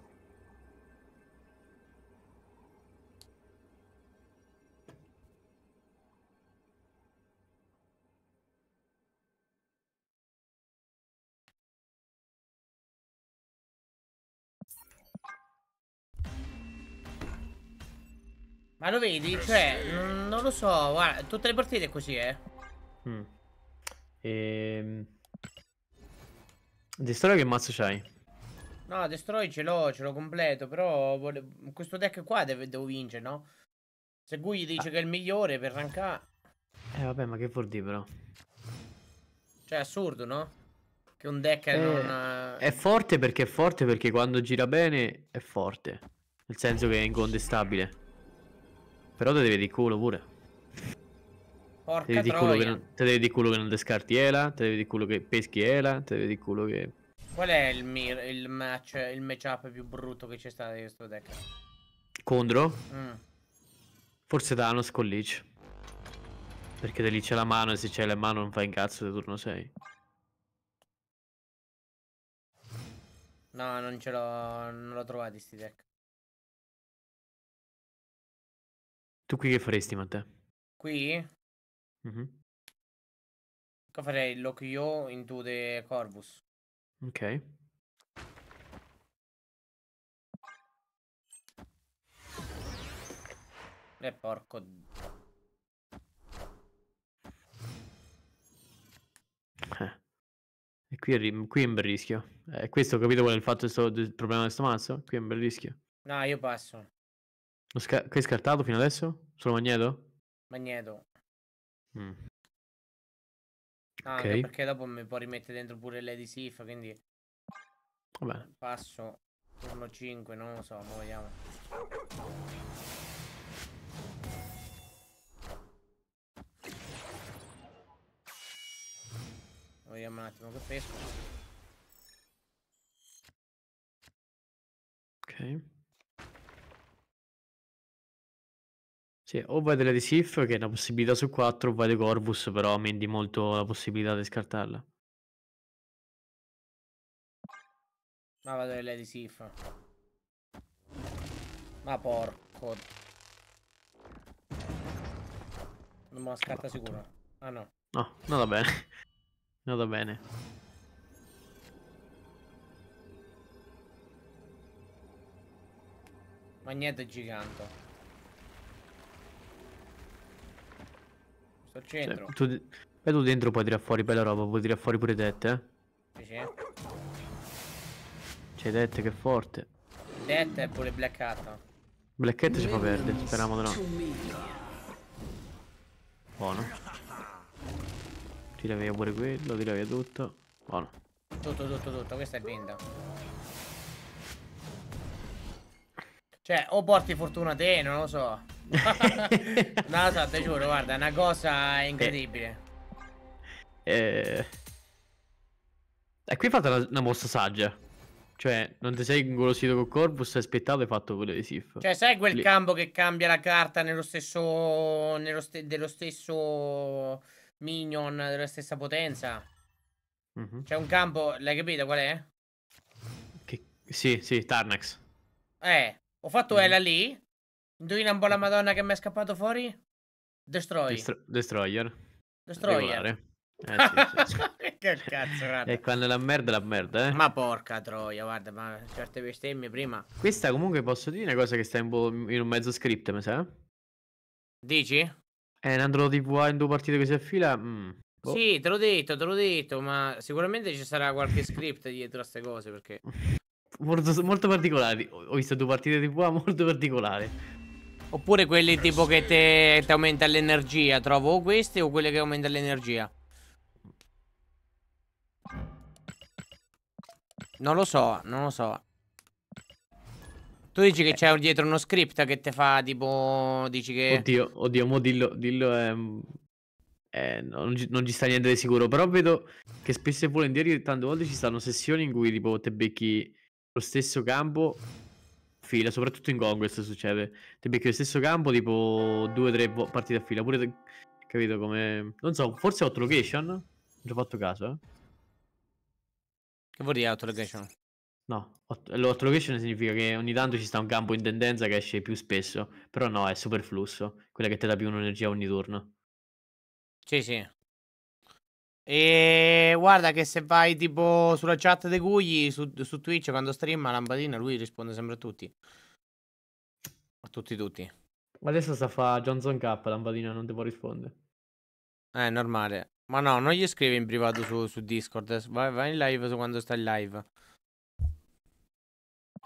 Ma lo vedi? Cioè, non lo so, guarda, tutte le partite è così, eh. Mm. Ehm... Destroy che mazzo c'hai? No, Destroy ce l'ho, ce l'ho completo, però vole... questo deck qua deve, devo vincere, no? Se Gui dice ah. che è il migliore per rankare... Eh vabbè, ma che vuol dire però? Cioè, è assurdo, no? Che un deck eh, non... È forte perché è forte, perché quando gira bene è forte. Nel senso che è incontestabile. Però te devi di culo pure. Porca te vedi troia. Che non, te devi di culo che non descarti Ela, te devi di culo che peschi Ela, te devi di culo che... Qual è il, mir, il match, il matchup più brutto che c'è stato in questo deck? Condro? Mm. Forse Thanos con Leech. Perché da lì c'è la mano e se c'è la mano non fa in cazzo di turno 6. No, non ce l'ho... non l'ho trovato sti deck. Tu qui che faresti, Matteo? Qui? Mm-hmm. Io farei il Lokyo into the Corvus. Ok. E eh, porco... Eh. E qui, ri- qui è un bel rischio. Eh, questo ho capito qual è il fatto sto, del problema di questo mazzo? Qui è un bel rischio. No, io passo. Lo sca- che hai scartato fino adesso? Solo Magneto? Magneto. Mm. Ah, okay. perché dopo mi può rimettere dentro pure Lady Sif, quindi... Vabbè. Passo turno 5, non lo so, ma boh, vediamo. Vediamo un attimo che pesco. Ok. Sì, o vai della Resif che è una possibilità su 4, o vai di Corvus, però aumenti molto la possibilità di scartarla. Ma vado della Resif. Ma porco. Non me la scarta sicuro. Ah no. No, non va bene. (laughs) Non va bene. Ma niente gigante. Sto al centro. Cioè, tu, e tu dentro puoi tirare fuori bella roba, puoi tirare fuori pure tette. Eh? Sì, sì. C'è tette che forte. Tette è pure Black Hat. Black Hat ci fa perdere, speriamo di no. Buono. Tira via pure quello, tira via tutto. Buono. Tutto, tutto, tutto, questa è vinta. Cioè, o porti fortuna te, non lo so. (laughs) no, lo so, te giuro, guarda, è una cosa incredibile. Eh... eh e qui hai fatto una, una, mossa saggia. Cioè, non ti sei ingolosito con corpus, hai aspettato e hai fatto quello di Sif. Cioè, sai quel Lì. campo che cambia la carta nello stesso... Nello ste... dello stesso minion, della stessa potenza? Mm -hmm. C'è un campo, l'hai capito qual è? Che... Sì, sì, Tarnax. Eh, ho fatto mm. Ela lì, Indovina un po' la madonna che mi è scappato fuori? Destroy. Destro- Destroyer. Destroyer. (laughs) Eh, sì, sì. che cazzo, guarda. E quando la merda, la merda, eh. Ma porca troia, guarda, ma certe bestemmie prima. Questa comunque posso dire una cosa che sta in, bo- in un mezzo script, mi sa? Eh. Dici? Eh, di TV in due partite che si affila? Mm. Oh. Sì, te l'ho detto, te l'ho detto, ma sicuramente ci sarà qualche script dietro a queste cose perché... (laughs) Molto, molto particolari, ho visto due partite di TV molto particolari. Oppure quelli tipo che ti aumenta l'energia. Trovo o questi o quelli che aumenta l'energia. Non lo so, non lo so. Tu dici che eh. c'è dietro uno script che te fa tipo... Dici che... Oddio, oddio, mo dillo, dillo è... Ehm, eh, non, non, ci sta niente di sicuro. Però vedo che spesso e volentieri tante volte ci stanno sessioni in cui tipo te becchi lo stesso campo fila, soprattutto in Conquest succede. Ti becchi lo stesso campo tipo due o tre partite a fila, pure te- capito come... Non so, forse out location? Non ci ho fatto caso, eh. Che vuol dire out location? No, hot, location significa che ogni tanto ci sta un campo in tendenza che esce più spesso, però no, è superflusso, quella che ti dà più un'energia ogni turno. Sì, sì. E guarda che se vai tipo sulla chat dei Gugli su, su Twitch quando streama lampadina lui risponde sempre a tutti. A tutti tutti. Ma adesso sta fa Johnson K lampadina non ti può rispondere. Eh, normale. Ma no, non gli scrivi in privato su, su Discord. Eh. Vai, vai, in live su quando sta in live.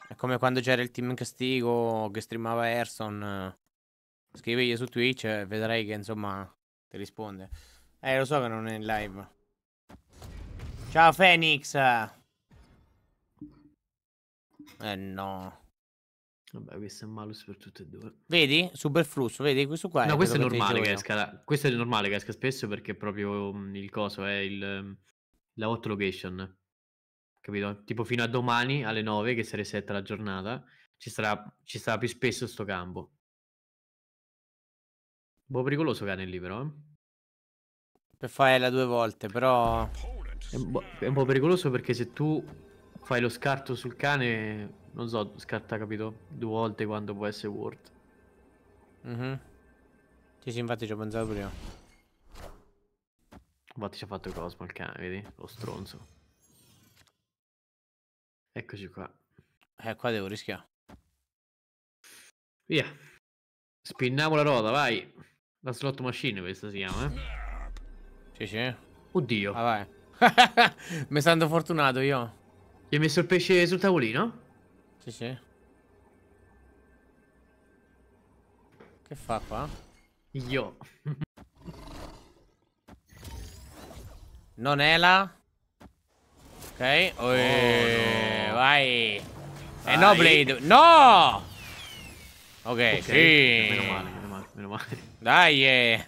È come quando c'era il team in castigo che streamava Erson. Scrivigli su Twitch e vedrai che insomma ti risponde. Eh, lo so che non è in live. Ciao, Phoenix! Eh, no. Vabbè, questo è un malus per tutte e due. Vedi? Superflusso, vedi? Questo qua no, è... No, questo è normale che esca... Questo è normale che esca spesso perché proprio mm, il coso è il... Mm, la hot location. Capito? Tipo fino a domani alle 9, che si resetta la giornata, ci sarà, ci sarà più spesso sto campo. Un boh, po' pericoloso cane lì, però, eh? Per fare la due volte, però... È un, è un po' pericoloso perché se tu fai lo scarto sul cane, non so, scarta, capito, due volte quando può essere worth. Mhm. Sì, sì, infatti ci ho pensato prima. Infatti ci ha fatto Cosmo il cane, vedi? Lo stronzo. Eccoci qua. Eh, qua devo rischiare. Via. Spinniamo la ruota, vai. La slot machine questa si chiama, eh. Sì, sì. Oddio. Ah, vai. (laughs) Mi sento fortunato io. Gli hai messo il pesce sul tavolino? Sì, sì. Che fa qua? Io. non è la... Ok. Oh, no. Vai. Vai. no, Blade. No! Ok, sì. Meno male, meno male, meno male. Dai. Eh.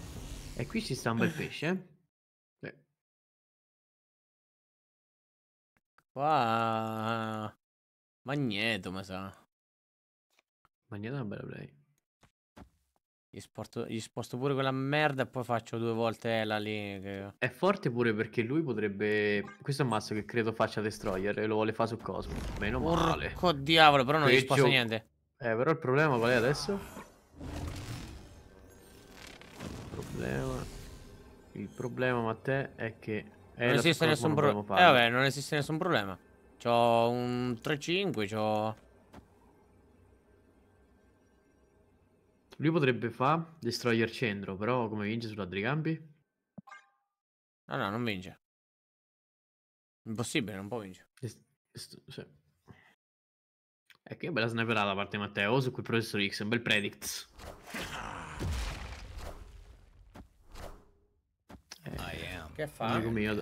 (laughs) E qui ci sta un bel eh. pesce. Eh. Qua... Magneto, ma sa. Magneto è una bella play. Gli, sporto, gli sposto pure quella merda e poi faccio due volte la lì. Che... È forte pure perché lui potrebbe... Questo è un mazzo che credo faccia Destroyer e lo vuole fare su Cosmo. Meno male. Oh diavolo, però non Peggio... gli sposto niente. Eh, però il problema qual è adesso? problema. Il problema, Matteo, è che... È non esiste nessun problema. eh vabbè, non esiste nessun problema. C'ho un 3-5, c'ho... Lui potrebbe fa destroyer centro, però come vince su altri campi? No, no, non vince. Impossibile, non può vincere. Est sì. E che bella sniperata da parte di Matteo su quel professor X, un bel predict. Eh, che fa? Amico mio,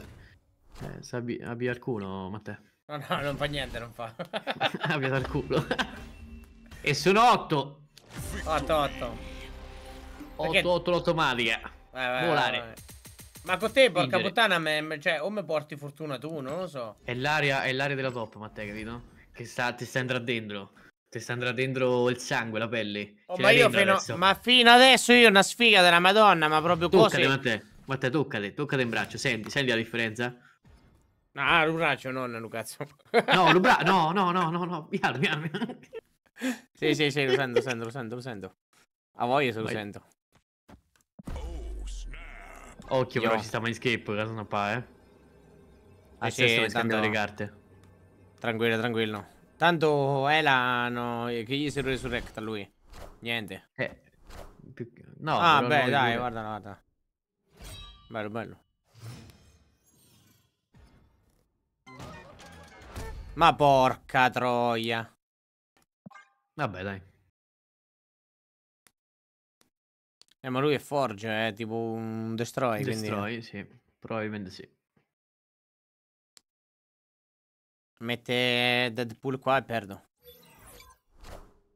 eh, se abbi, abbia il culo, Matteo. No, no, non fa niente, non fa. (laughs) abbia il culo. (laughs) e sono 8. 8, 8. 8, 8 l'automatica. Volare. Ma con te, porca puttana, cioè, o mi porti fortuna tu, non lo so. È l'aria, è l'aria della top, Matteo, capito? Che sta, ti sta entrando dentro. Ti sta andrà dentro il sangue, la pelle. Oh, ma, io fino, ma fino adesso io una sfiga della Madonna, ma proprio Toccati, così. Matteo. Guarda, toccale, toccale in braccio, senti, senti la differenza? Ah, l'umbraccio, no, non cazzo. No, l'umbraccio, no, (laughs) no, no, no, no, piano, piano, piano. Sì, sì, sì, lo sento, sento, lo sento, lo sento. A voi se lo Vai. sento. Occhio, Io. però ci sta Mindscape, caso non pa, eh. Ah, sì, tanto... scambiare le carte. Tranquillo, tranquillo. Tanto Ela, no, che gli si resurrecta lui. Niente. Eh. No, ah, beh, dai, guarda, guarda. Bello, bello. Ma porca troia. Vabbè, dai. Eh, ma lui è Forge, è tipo un Destroy, Destroy, quindi... sì. Probabilmente sì. Mette Deadpool qua e perdo.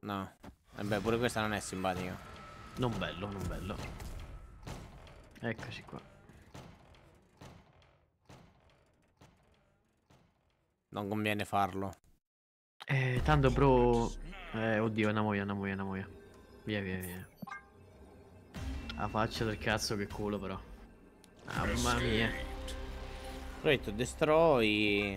No. Vabbè, pure questa non è simpatica. Non bello, non bello. Eccoci qua. Non conviene farlo. Eh, tanto bro... Eh, oddio, andiamo via, andiamo via, andiamo via. Via, via, via. La faccia del cazzo che culo però. Mamma mia. Progetto destroy.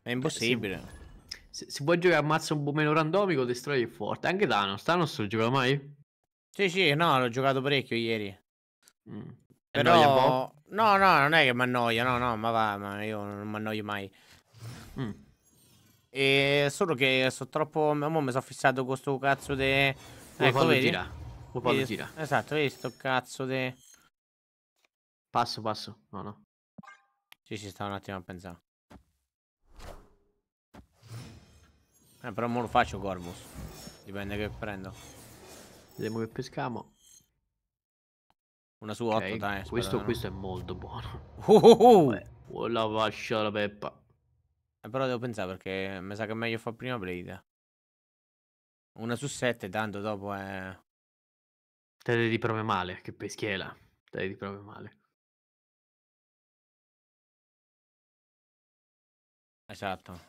È eh, impossibile. Eh, se, se, vuoi giocare ammazza un po' meno randomico, destroy è forte. Anche Thanos. Thanos lo giocava mai? Sì, sì, no, l'ho giocato parecchio ieri. Mm. Eh, però No, no, non è che mi annoio, no, no, ma va, ma io non mi annoio mai. Mm. E solo che sono troppo... Mo mi sono fissato con sto cazzo de... ecco, vedi? Gira. Lo vedi? gira. Esatto, vedi sto cazzo de... Passo, passo. No, no. Sì, ci stavo un attimo a pensare. Eh, però ora lo faccio Corvus. Dipende che prendo. Vediamo che pescamo. Una su 8, okay, dai. Questo, questo, è molto buono. Oh, oh, oh. oh la fascia la peppa. Eh, però devo pensare perché mi sa che è meglio fare prima Blade. Una su 7, tanto dopo è... Te le riprove male, che peschiela. Te le riprove male. Esatto.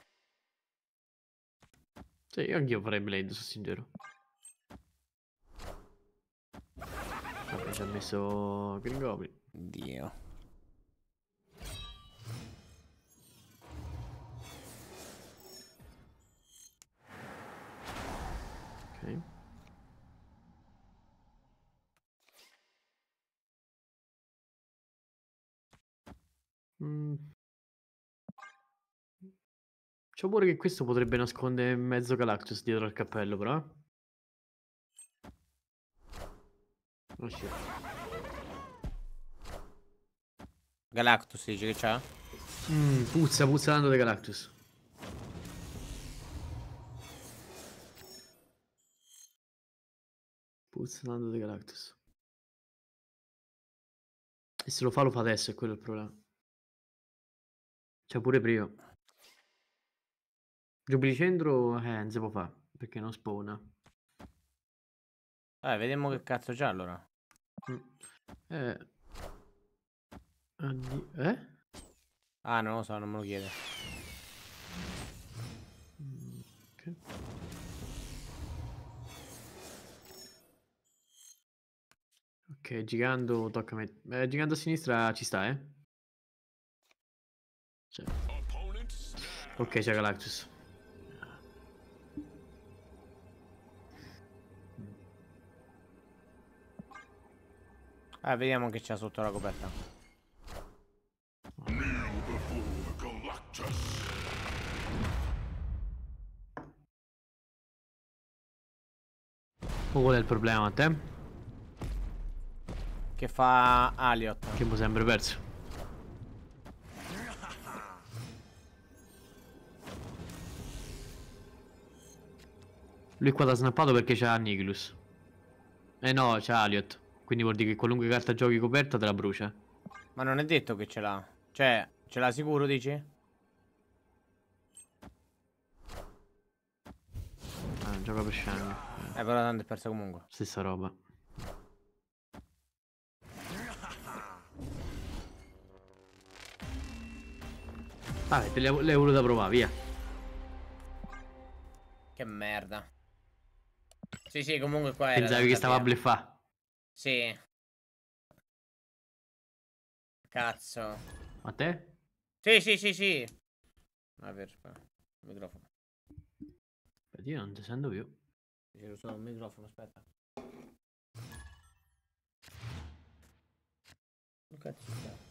Sì, anch'io farei Blade, sono sincero. Vabbè, ci ha messo Green Goblin. Dio. Ok. Mm. C'ho che questo potrebbe nascondere mezzo Galactus dietro al cappello, però. Eh. Non c'è. Galactus dice che c'ha? Mm, puzza, puzza tanto di Galactus. Puzza tanto di Galactus. E se lo fa, lo fa adesso, è quello il problema. C'è pure Prio. Giubili eh, non si può fare, perché non spawna. Eh, vediamo che cazzo c'è allora. Mm. Eh. Addi... eh? Ah, non lo so, non me lo chiede. Okay. ok, gigando tocca a me. Eh, girando a sinistra ci sta, eh? Ok, c'è Galactus. Ah, vediamo che c'è sotto la coperta. Oh, qual è il problema a te? Che fa Aliot? Che mi sembra perso. Lui qua l'ha snappato perché c'ha Nigilus. Eh no, c'ha Aliot. Quindi vuol dire che qualunque carta giochi coperta te la brucia. Ma non è detto che ce l'ha. Cioè, ce l'ha sicuro, dici? Ah, gioca per scendere. Eh, però tanto è persa comunque. Stessa roba. Vabbè, te l'hai voluta provare, via. Che merda. Sì, sì, comunque qua era... Pensavi che stava a bleffare. Sì. Cazzo. A te? Sì, sì, sì, sì. Vabbè, ah, aspetta. Il microfono. Aspetta, io non ti sento più. C'è solo il microfono, aspetta. Cazzo.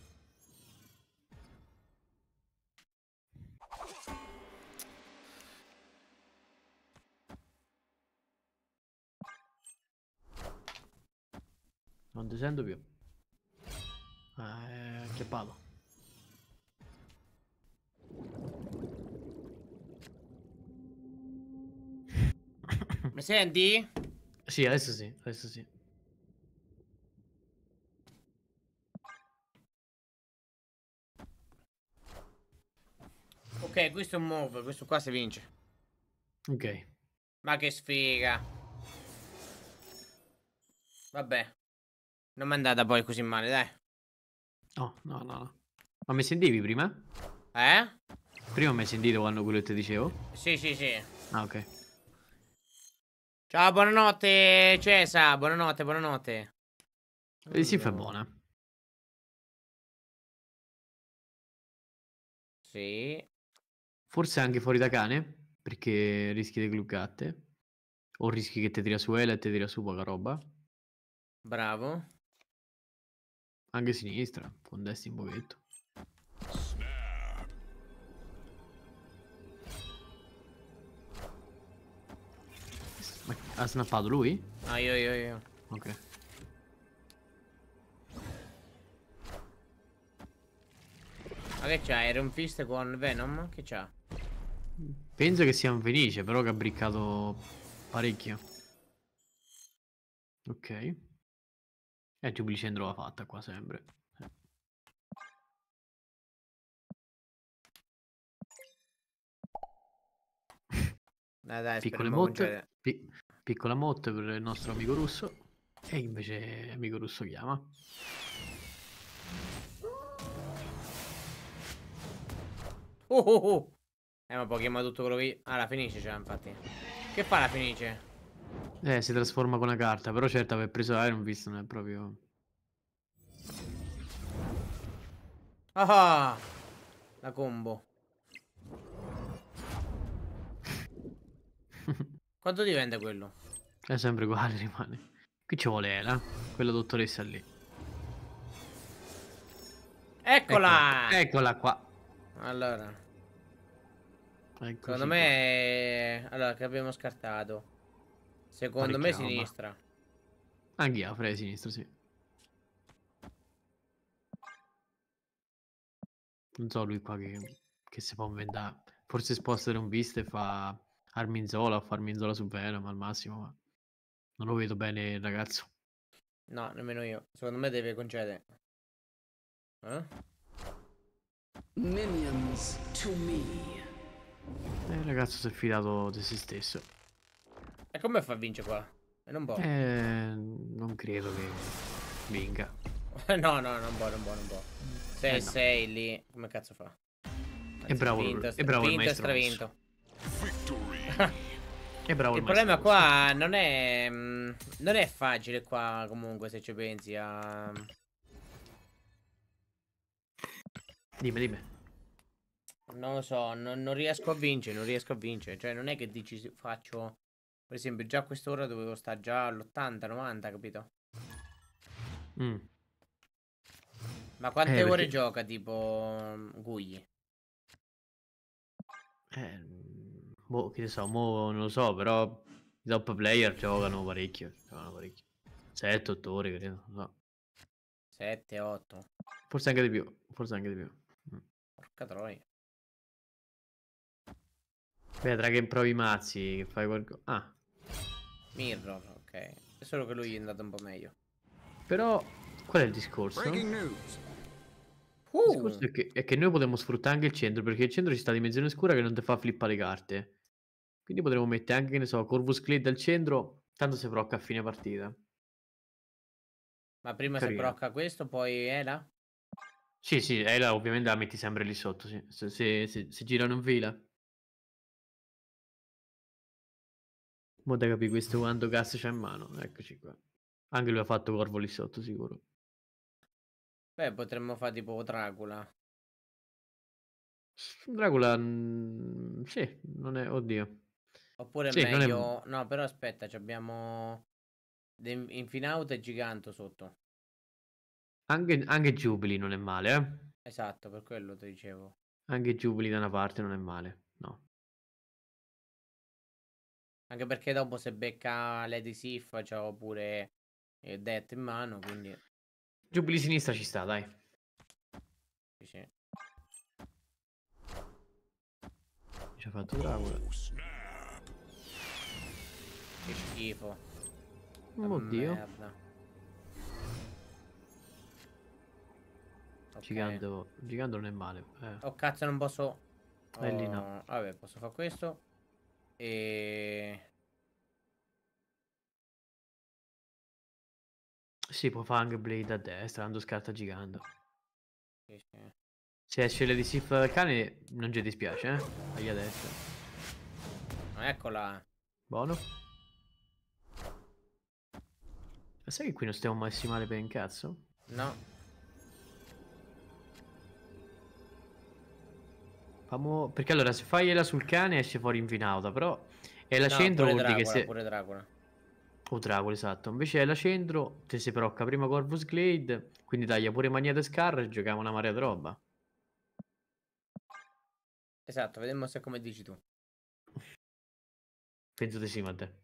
Non ti sento più. Ah, eh, che palo. Mi senti? Sì, adesso sì, adesso sì. Ok, questo è un move, questo qua si vince. Ok. Ma che sfiga. Vabbè. Non mi è andata poi così male, dai. No, no, no, Ma mi sentivi prima? Eh? Prima mi hai sentito quando quello ti dicevo? Sì, sì, sì. Ah, ok. Ciao, buonanotte, Cesa. Buonanotte, buonanotte. E eh, si fa buona. Sì. Forse anche fuori da cane, perché rischi di gluccate. O rischi che ti tira su Ela e ti tira su poca roba. Bravo. Anche sinistra, con destra un pochetto. Ma ha snappato lui? Ah, io, io, io. Ok. Ma che c'ha? Iron Fist con Venom? Che c'ha? Penso che sia un Fenice, però che ha briccato parecchio. Ok. E eh, Giublicendro l'ha fatta qua sempre. Eh. Dai, piccole motte, pi- piccola motte per il nostro amico russo. E invece amico russo chiama. Oh oh oh! Eh ma Pokémon tutto quello che... Ah la finisce già infatti. Che fa la finisce? Eh, si trasforma con la carta, però certo aver preso Iron Fist non è proprio... Ah! La combo. (laughs) Quanto diventa quello? È sempre uguale, rimane. Qui ci vuole Ela, quella dottoressa lì. Eccola! Eccola, eccola qua. Allora. Eccoci Secondo me... Qua. Allora, che abbiamo scartato. Secondo me sinistra. Anche io avrei sinistra, sì. Non so lui qua che, che si può inventare. Forse spostare un viste e fa Arminzola o fa Arminzola su Venom al massimo, ma non lo vedo bene il ragazzo. No, nemmeno io. Secondo me deve concedere. Eh? Minions to me. Eh, il ragazzo si è fidato di se stesso. E come fa a vincere qua? E non può. Eh, non credo che vinga. (laughs) no, no, non può, non può, non può. Se eh sei no. lì, come cazzo fa? Anzi, è bravo, vinto, è bravo vinto, il maestro. Stravinto. (laughs) è bravo il, il problema qua non è mm, non è facile qua comunque se ci pensi a Dimmi, dimmi. Non lo so, non, non, riesco a vincere, non riesco a vincere. Cioè, non è che dici faccio per esempio, già a quest'ora dovevo stare già all'80-90, capito? Mm. Ma quante eh, ore perché... gioca tipo Gugli? Eh, boh, che ne so, mo non lo so, però i top player giocano parecchio, giocano parecchio. 7-8 ore, credo, no. 7-8. Forse anche di più, forse anche di più. Mm. Porca troia. Beh, tra che provi mazzi, che fai qualcosa... Ah, Mirror, ok. È solo che lui è andato un po' meglio. Però, qual è il discorso? Uh. Il discorso è che, è che noi potremmo sfruttare anche il centro, perché il centro ci sta dimensione scura che non ti fa flippare le carte. Quindi potremmo mettere anche, che ne so, Corvus Clay al centro, tanto se procca a fine partita. Ma prima Carino. se procca questo, poi Ela? Sì, sì, Ela ovviamente la metti sempre lì sotto, sì. se, se, se, se girano in fila. Mo' da capire questo quanto gas c'è in mano. Eccoci qua. Anche lui ha fatto corvo lì sotto, sicuro. Beh, potremmo fare tipo Dracula. Dracula, mh, mm, sì, non è, oddio. Oppure sì, meglio, è... no, però aspetta, abbiamo Infinaut e Giganto sotto. Anche, anche Jubilee non è male, eh? Esatto, per quello ti dicevo. Anche Jubilee da una parte non è male. Anche perché dopo se becca Lady Sif c'ho pure eh, Death in mano, quindi... Jubilee sinistra ci sta, dai. Sì, sì. Ci ha fatto cavolo. Eh. Che schifo. Oddio. Merda. Okay. Gigando, Gigando non è male. Eh. Oh cazzo, non posso... Oh, vabbè, posso fare questo. E... Si può fare anche Blade a destra, andando scarta gigando. Sì, sì. Se esce la di Sif dal cane, non ci dispiace, eh? Agli a destra. Ah, eccola. Buono. Ma sai che qui non stiamo massimale per un cazzo? No. Famo... Perché allora se fai Ela sul cane esce fuori Infinauta, però Ela no, centro vuol dire che se... pure Dracula. O Dracula, esatto. Invece è la centro, te si procca prima Corvus Glade, quindi taglia pure Magneto e Scar e giochiamo una marea di roba. Esatto, vediamo se è come dici tu. Penso di sì, ma Matteo.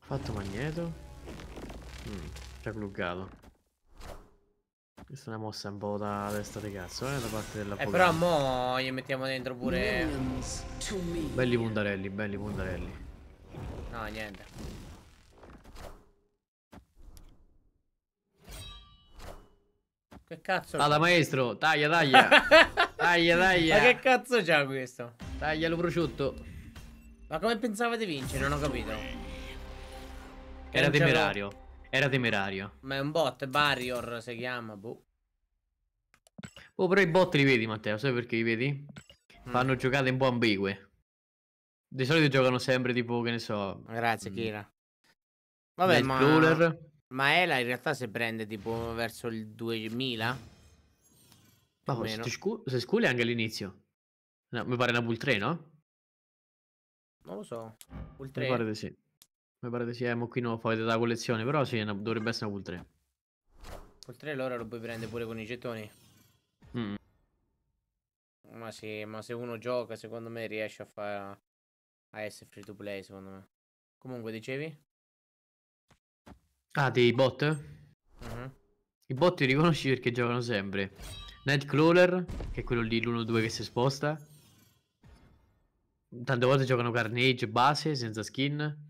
Fatto Magneto. Mm. C'è cioè, pluggato. Questa è una mossa un po' da testa di cazzo, eh, da parte della Eh, però mo gli mettiamo dentro pure... Belli puntarelli, belli puntarelli. No, niente. Che cazzo Vada maestro, taglia, taglia. (laughs) taglia, taglia. Ma che cazzo c'ha questo? Taglialo prosciutto. Ma come pensavate vincere? Non ho capito. Era temerario. Era temerario. Ma è un bot, Barrior si chiama, boh. Oh, però i bot li vedi, Matteo, sai perché li vedi? Mm. Fanno giocate un po' ambigue. Di solito giocano sempre tipo, che ne so... Grazie, mm, Kira. Mh. Vabbè, ma... Crawler. Ma Ela in realtà si prende tipo verso il 2000? Ma no, se, scu scule anche all'inizio. No, mi pare una bull 3, no? Non lo so. Bull 3? Mi pare di sì. Mi pare di sì, ma qui no, fuori dalla collezione, però sì, una, dovrebbe essere una pool 3. Pool 3 allora lo puoi prendere pure con i gettoni? Mm. Ma sì, ma se uno gioca, secondo me riesce a fare a essere free to play, secondo me. Comunque, dicevi? Ah, dei bot? Uh mm-hmm. -huh. I bot li riconosci perché giocano sempre. Nightcrawler, che è quello lì, l'1-2 che si sposta. Tante volte giocano Carnage base, senza skin.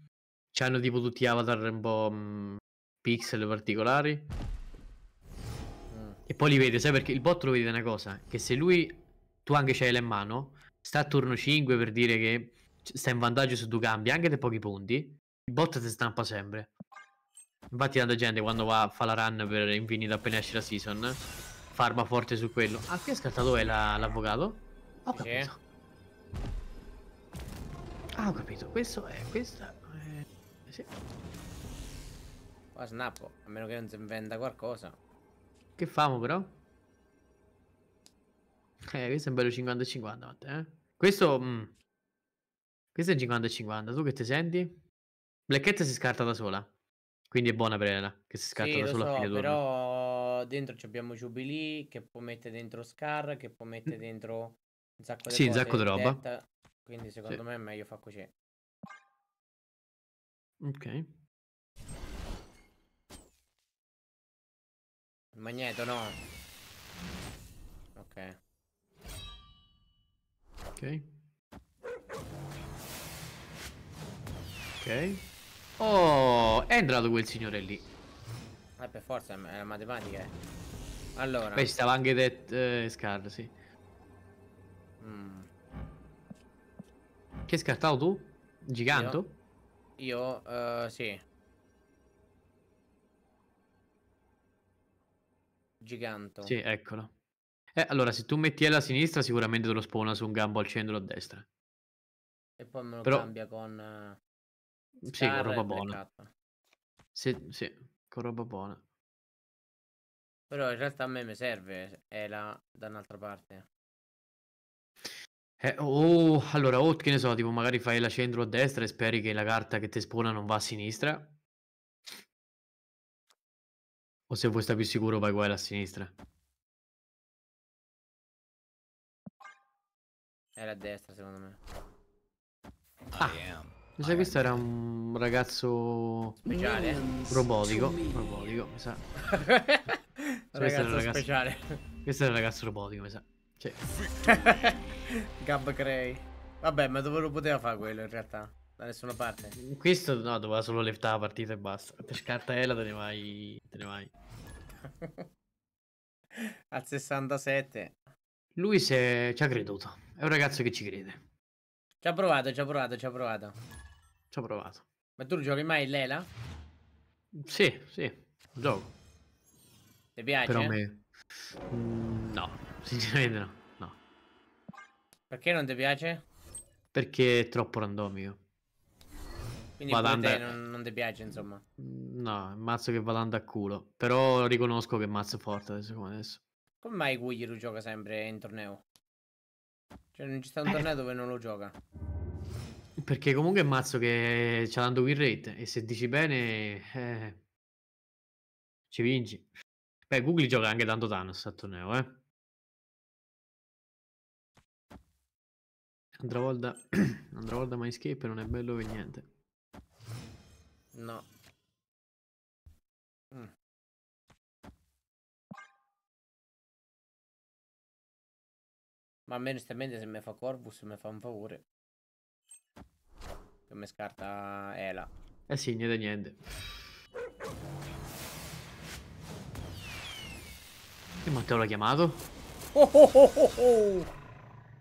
C'hanno cioè, tipo tutti avatar un po' mh, mm, pixel particolari. Mm. E poi li vede, sai perché il bot lo vede una cosa, che se lui, tu anche c'hai la in mano, sta a turno 5 per dire che sta in vantaggio su due cambi, anche da pochi punti, il bot si stampa sempre. Infatti tanta gente quando va, fa la run per Infinita appena esce la season, farma forte su quello. Ah, qui è scattato è l'avvocato? La, ho capito. Sì. Ah, ho capito, questo è, questa sì. Qua snappo, a meno che non si inventa qualcosa. Che famo però? Eh, questo è un bello 50-50, Matte, eh? Questo... Mh. Mm. Questo è 50-50, tu che ti senti? Blackhead si scarta da sola. Quindi è buona per Elena, che si scarta sì, da sola so, a però dentro abbiamo Jubilee, che può mettere dentro Scar, che può mettere mm. dentro un sacco di sì, cose. Sì, un sacco di roba. Quindi secondo sì. me è meglio far così. Ok. Il Magneto no. Ok. Ok. Ok. Oh, è entrato quel signore lì. Eh, ah, per forza, è una matematica. Allora. Beh, stava anche Det eh, Scar, sì. Mm. Che hai scartato tu? Giganto? Io? Io, uh, sì. Giganto. Sì, eccolo. Eh, allora, se tu metti alla sinistra, sicuramente te lo spona su un gambo al centro a destra. E poi me lo Però... cambia con... Uh, sì, con roba buona. Sì, sì, con roba buona. Però in realtà a me mi serve, è la da un'altra parte. Eh, o allora, o che ne so, tipo magari fai la centro a destra e speri che la carta che ti espona non va a sinistra. O se vuoi stare più sicuro, vai quella a sinistra. Era a destra, secondo me. Ah, mi sa che questo era un ragazzo speciale robotico. Robotico, mi sa. (laughs) ragazzo speciale. Questo era un ragazzo robotico, mi sa. Sì. (laughs) Gab Gray. Vabbè, ma dove lo poteva fare quello in realtà? Da nessuna parte. Questo no, doveva solo leftare la partita e basta. Per scartella te ne vai. Te ne vai. (laughs) Al 67. Lui se... ci ha creduto. È un ragazzo che ci crede. Ci ha provato, ci ha provato, ci ha provato. Ci ha provato. Ma tu giochi mai Lela? Sì, sì, gioco. Ti piace? Però me... Mm, no. Sinceramente no. no. Perché non ti piace? Perché è troppo randomico. Quindi Valanda... non, non ti piace, insomma. Mm, no, è un mazzo che va dando a culo. Però riconosco che è un mazzo forte adesso come adesso. Come mai Guglielu gioca sempre in torneo? Cioè non ci sta un eh. torneo dove non lo gioca. Perché comunque è un mazzo che c'ha tanto win rate e se dici bene eh, ci vinci. Beh, Google gioca anche tanto Thanos a torneo, eh. Andravolta, (clears throat) volta, Mindscape non è bello per niente. No. Mm. Ma a me onestamente se mi fa Corvus mi fa un favore. Che mi scarta Ela. Eh sì, niente niente. E Matteo l'ha chiamato? Oh, oh, oh, oh, oh.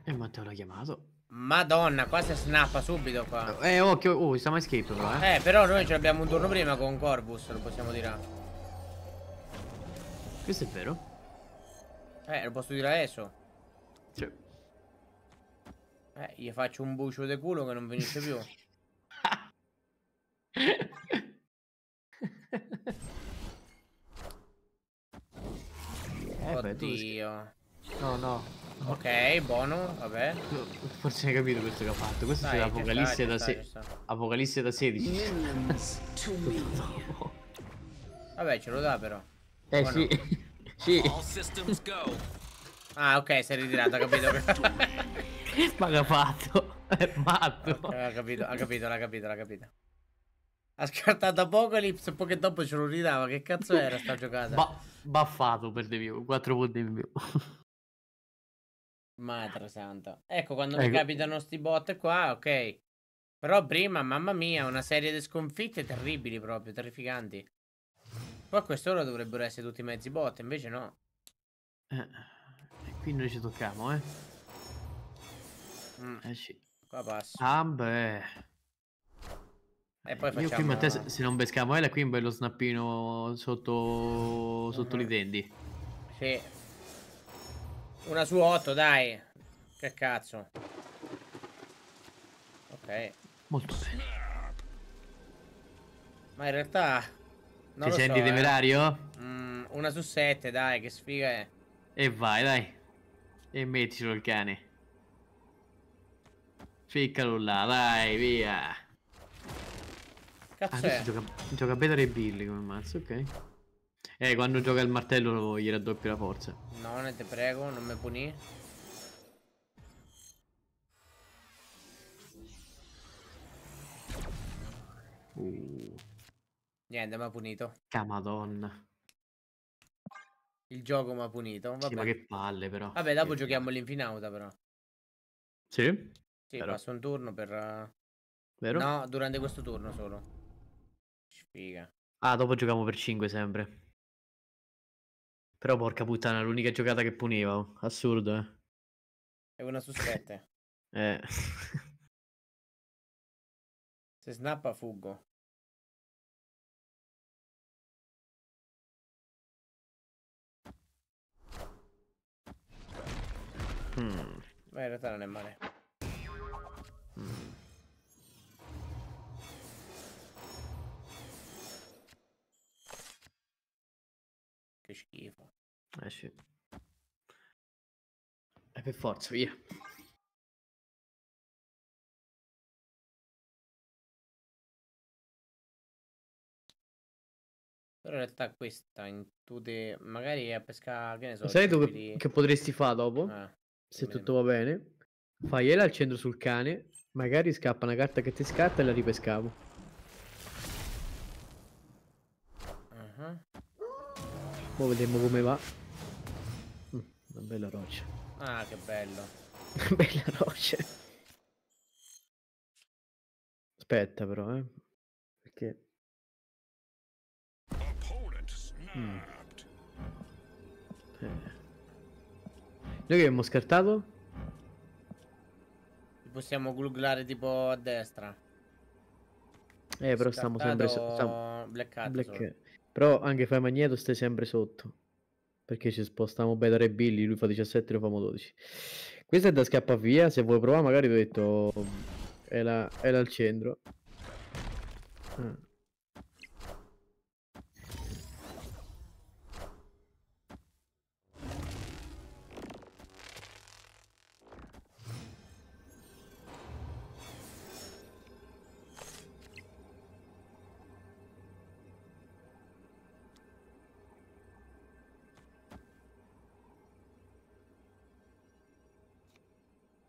E Matteo l'ha chiamato. Madonna, qua si snappa subito qua. Eh, occhio, oh, siamo escape però, eh. Eh, però noi ce l'abbiamo un turno prima con Corbus, lo possiamo dire. Questo è vero? Eh, lo posso dire a Eso. Sì. Eh, gli faccio un bucio di culo che non finisce più. (laughs) eh, Oddio. Beh, tu... No, no. Ok, buono, vabbè. Forse hai capito questo che ho fatto. Questo è l'Apocalisse da, se... da, 16. (laughs) vabbè, ce lo dà però. Eh sì. (laughs) sì. Ah, ok, si è ritirato, ha capito. Ma che ha fatto? È matto. Okay, ha capito, ha capito, l'ha capito, l'ha capito. Ha scartato Apocalypse e poco dopo ce lo ridava. Che cazzo era sta giocata? Ba baffato perdevi di 4 punti in più. Madre santa. Ecco, quando ecco. mi capitano sti bot qua, ok. Però prima, mamma mia, una serie di sconfitte terribili proprio, terrificanti. Poi a quest'ora dovrebbero essere tutti mezzi bot, invece no. Eh, e qui noi ci tocchiamo, eh. Mm. Eh sì. Qua passa. Ah beh. E poi facciamo... Io qui, Matteo, te, se non pescamo Ela, qui un bello snappino sotto, sotto mm -hmm. li tendi. Sì, una su otto, dai. Che cazzo. Ok. Molto bene. Ma in realtà... Non Ti senti so, temerario? Eh. Mm, una su sette, dai, che sfiga è. E vai, dai. E mettilo il cane. Ficcalo là, dai, via. Cazzo ah, è? Gioca, gioca Better e Billy come mazzo, ok. Eh, quando gioca il martello gli raddoppio la forza. No, ne te prego, non mi puni. Uh. Niente, mi ha punito. Che madonna. Il gioco mi ha punito. Vabbè. Sì, ma che palle, però. Vabbè, dopo che giochiamo l'infinauta, però. Sì? Sì, però. passa un turno per... Eh, Vero? No, durante questo turno solo. Sfiga. Ah, dopo giochiamo per 5 sempre. Però porca puttana, l'unica giocata che puniva. Oh. Assurdo, eh. È una su sette. (laughs) eh. Se snappa fuggo. Mm. Ma in realtà non è male. Mm. Che schifo. Eh sì. E eh, per forza, via. Però in realtà questa in tutte magari a pesca che ne so. Sai tu che, che potresti fare dopo? Ah, se tutto va bene. Fai Ela al centro sul cane, magari scappa una carta che ti scatta e la ripescavo. Uh -huh. Ora vediamo come va bella roccia. Ah, che bello. (laughs) bella roccia. Aspetta però, eh. Perché... Mm. Eh. Noi che abbiamo scartato? Possiamo gluglare tipo a destra. Eh, però Scartato stiamo sempre sotto. Black... Però anche fai magneto stai sempre sotto. Perché ci spostiamo bene da Re Billy, lui fa 17, e noi famo 12. Questa è da scappavia, se vuoi provare magari ti ho detto... È là, è là al centro. Ah.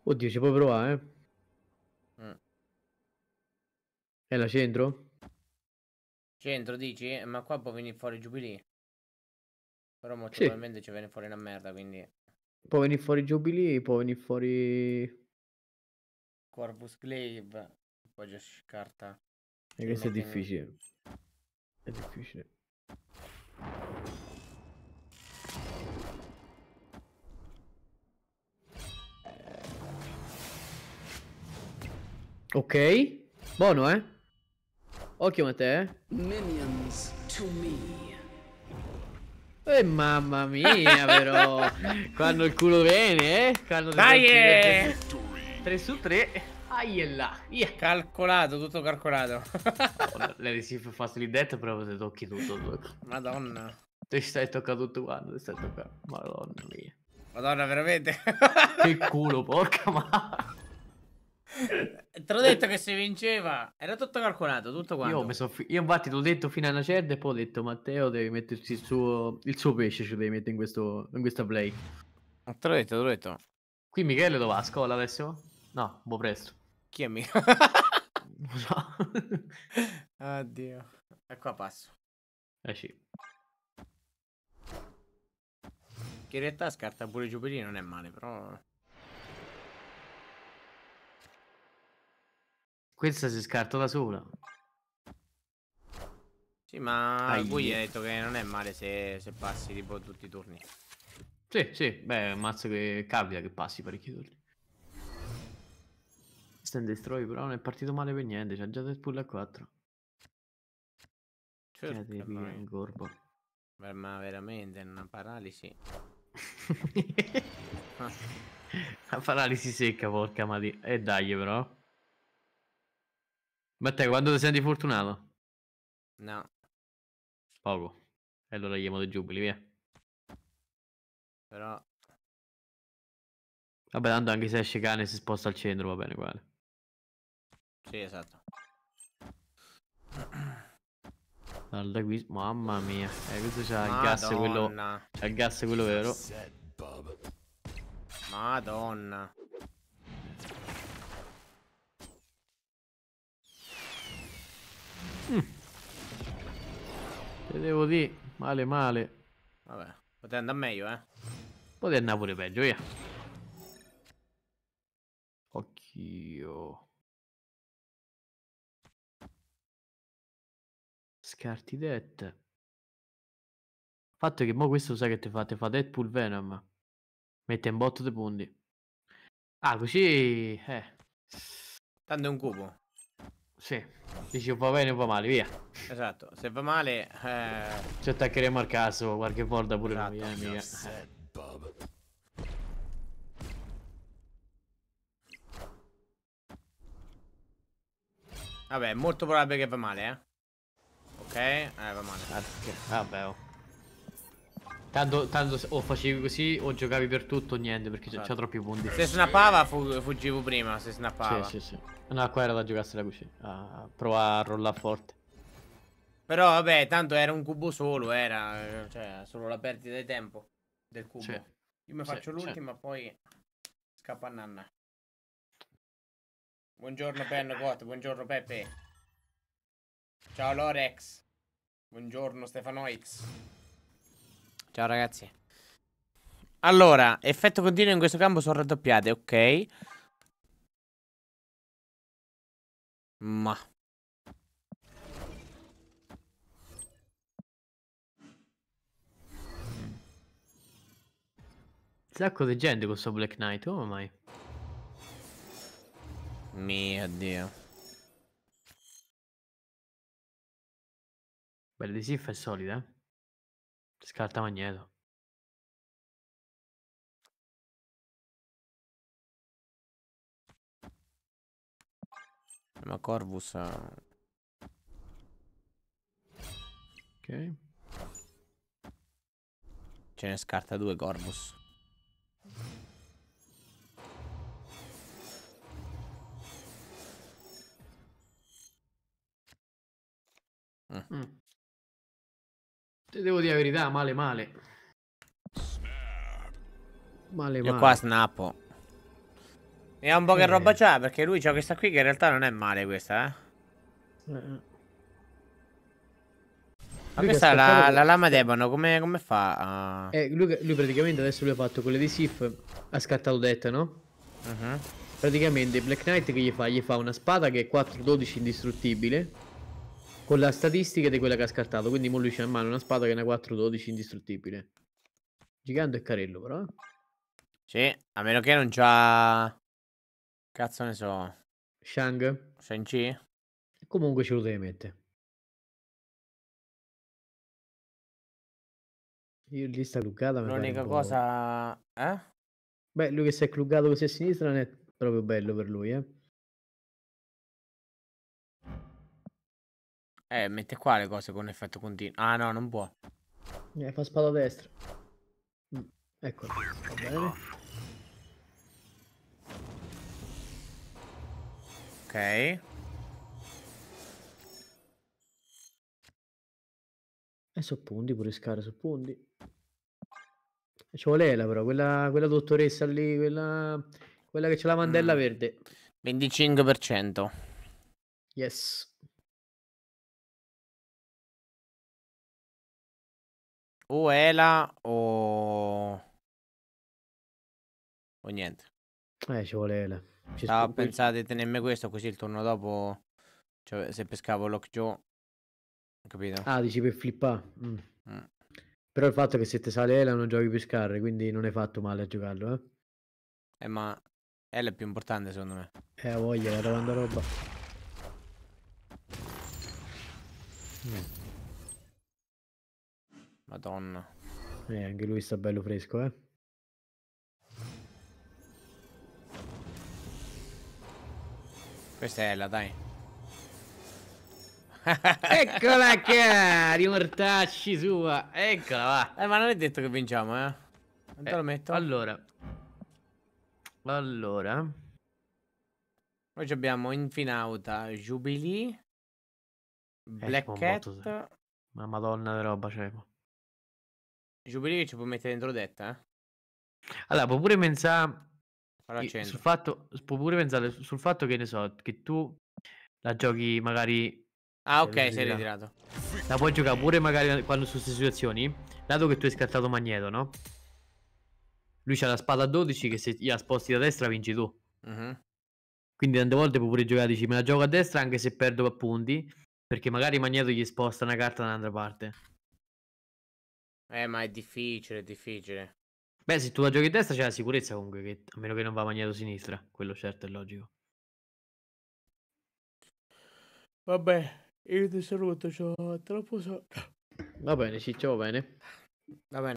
Oddio, ci puoi provare, eh? Mm. È la centro? Centro, dici? Ma qua può venire fuori Jubilee. Però molto sì. probabilmente ci viene fuori una merda, quindi... Può venire fuori Jubilee, può venire fuori... Corvus Glaive. Poi già carta. E eh, questo è difficile. È difficile. Ok. Buono, eh. Occhio a te, eh. Minions to me. Eh, mamma mia, però. Quando (laughs) il culo viene, eh. Quando Dai, eh. 3 su 3. Aie là. Yeah. Calcolato, tutto calcolato. oh, le recife facili dette, però te tocchi tutto, Madonna. Ti stai toccando tutto quando ti stai toccando. Madonna mia. Madonna, veramente? che culo, porca ma. (laughs) Te l'ho detto che se vinceva, era tutto calcolato, tutto quanto. Io, so, io infatti l'ho detto fino a una certa e poi ho detto Matteo devi metterci il suo, il suo pesce, ci devi mettere in, questo, in questa play. Ah, te l'ho detto, te l'ho detto. Qui Michele dove va? A scuola adesso? No, un boh, po' presto. Chi è Michele? (laughs) (laughs) so Oddio. E qua passo. Eh sì. Che in realtà scarta pure Giuperi non è male, però... Questa si scarta da sola. Sì, ma Ai. voi hai detto che non è male se, se passi tipo tutti i turni. Sì, sì, beh, mazzo che capita che passi parecchi turni. Stand Destroy però non è partito male per niente, c'ha già del pull a 4. Certo, Chiede, ma... in corpo. Beh, ma veramente, una paralisi. (laughs) Ah. La paralisi secca, porca madre. E eh, dai, però. Ma te quando ti senti fortunato? No. Poco. E allora gli dei giubili, via. Però... Vabbè, tanto anche se esce cane si sposta al centro, va bene, uguale. Sì, esatto. Guarda qui, mamma mia. Eh, questo c'ha il gas quello... C'ha il gas quello vero. Madonna. Mm. Te devo dire, male male. Vabbè, poteva andare meglio, eh. Poteva andare pure peggio, via. Occhio. Scarti Det. Fatto che mo questo sai che ti fa, te fa Deadpool Venom. Mette un botto di punti. Ah, così... Eh. Tanto è un cubo. Sì. Dici o va bene o va male, via. Esatto, se va male... Eh... Ci attaccheremo al caso qualche volta pure esatto. noi, eh, Vabbè, è molto probabile che va male, eh. Ok, eh, va male. Ah, vabbè, oh. Tanto, tanto o facevi così o giocavi per tutto o niente perché c'ha esatto. troppi punti. Se snappava fu fuggivo prima, se snappava. Sì, sì, sì. No, qua era da giocarsi la cucina. Ah, prova a rollare forte. Però vabbè, tanto era un cubo solo, era cioè, solo la perdita di tempo del cubo. Sì. Io mi faccio sì, l'ultima, poi scappa a nanna. Buongiorno Pennocott, buongiorno Peppe. Ciao Lorex. Buongiorno Stefano X. Ciao ragazzi. Allora, effetto continuo in questo campo sono raddoppiate, ok. Ma... sacco di gente con questo Black Knight, come mai? Mio dio. Beh, di Sif è solida, eh? Scarta Magneto. Ma Corvus ha... Eh. Ok. Ce ne scarta due Corvus. Mm. Mm. Te devo dire la verità, male male. Male male. Io qua snappo. E ha un po' che eh. roba c'ha, perché lui c'ha questa qui che in realtà non è male questa, eh. eh. eh. Ma lui questa è la, la lama eh. d'ebano, come, come, fa? Uh... Eh, lui, lui, praticamente adesso lui ha fatto quella di Sif, ha scattato detta, no? Uh mhm. -huh. Praticamente Black Knight che gli fa? Gli fa una spada che è 4-12 indistruttibile con la statistica di quella che ha scartato. Quindi lui c'ha in mano una spada che è una 4-12 indistruttibile. Gigante e carello, però. Eh. Sì, a meno che non c'ha... Cazzo ne so. Shang? Shang-Chi? Comunque ce lo deve mettere. Io lì sta cluggata. L'unica cosa... Eh? Beh, lui che si è cluggato così a sinistra non è proprio bello per lui, eh. Eh, mette qua le cose con effetto continuo. Ah no, non può. Eh, fa spada destra. Mm, ecco. Va bene. Ok. E eh, punti, pure scare punti. Eh, ci vuole la però, quella, quella dottoressa lì, quella, quella che c'è la mandella mm. verde. 25%. Yes. o Ela o... o niente. Eh, ci vuole Ela. Ci Stavo pensando di tenermi questo così il turno dopo, cioè, se pescavo Lockjaw, capito? Ah, dici per flippare. Mm. Mm. Però il fatto è che se te sale Ela non giochi per scarre, quindi non è fatto male a giocarlo, eh? Eh, ma Ela è più importante secondo me. Eh, voglia, la tanta roba. Mm. Madonna. Eh, anche lui sta bello fresco, eh. Questa è la, dai. Eccola (laughs) qua, rimortacci sua. Eccola va. Eh, ma non è detto che vinciamo, eh. Non eh lo metto. Allora. Allora. Oggi abbiamo Infinauta, Jubilee, Black ecco Cat. Ma madonna che roba c'è. Cioè, Jubilee ci puoi mettere dentro detta, eh? Allora, può pure pensare sul fatto, può pure pensare sul fatto che ne so, che tu la giochi magari Ah, ok, sei ritirato. La puoi giocare pure magari quando su queste situazioni, dato che tu hai scattato Magneto, no? Lui c'ha la spada a 12 che se la sposti da destra vinci tu. Uh-huh. Quindi tante volte puoi pure giocare, dici me la gioco a destra anche se perdo a punti, perché magari Magneto gli sposta una carta da un'altra parte. Eh, ma è difficile, è difficile. Beh, se tu la giochi a destra c'è la sicurezza comunque, che, a meno che non va magnato sinistra, quello certo è logico. Vabbè, io ti saluto, ciao, troppo sonno. Va bene, Ciccio, va bene. Va bene.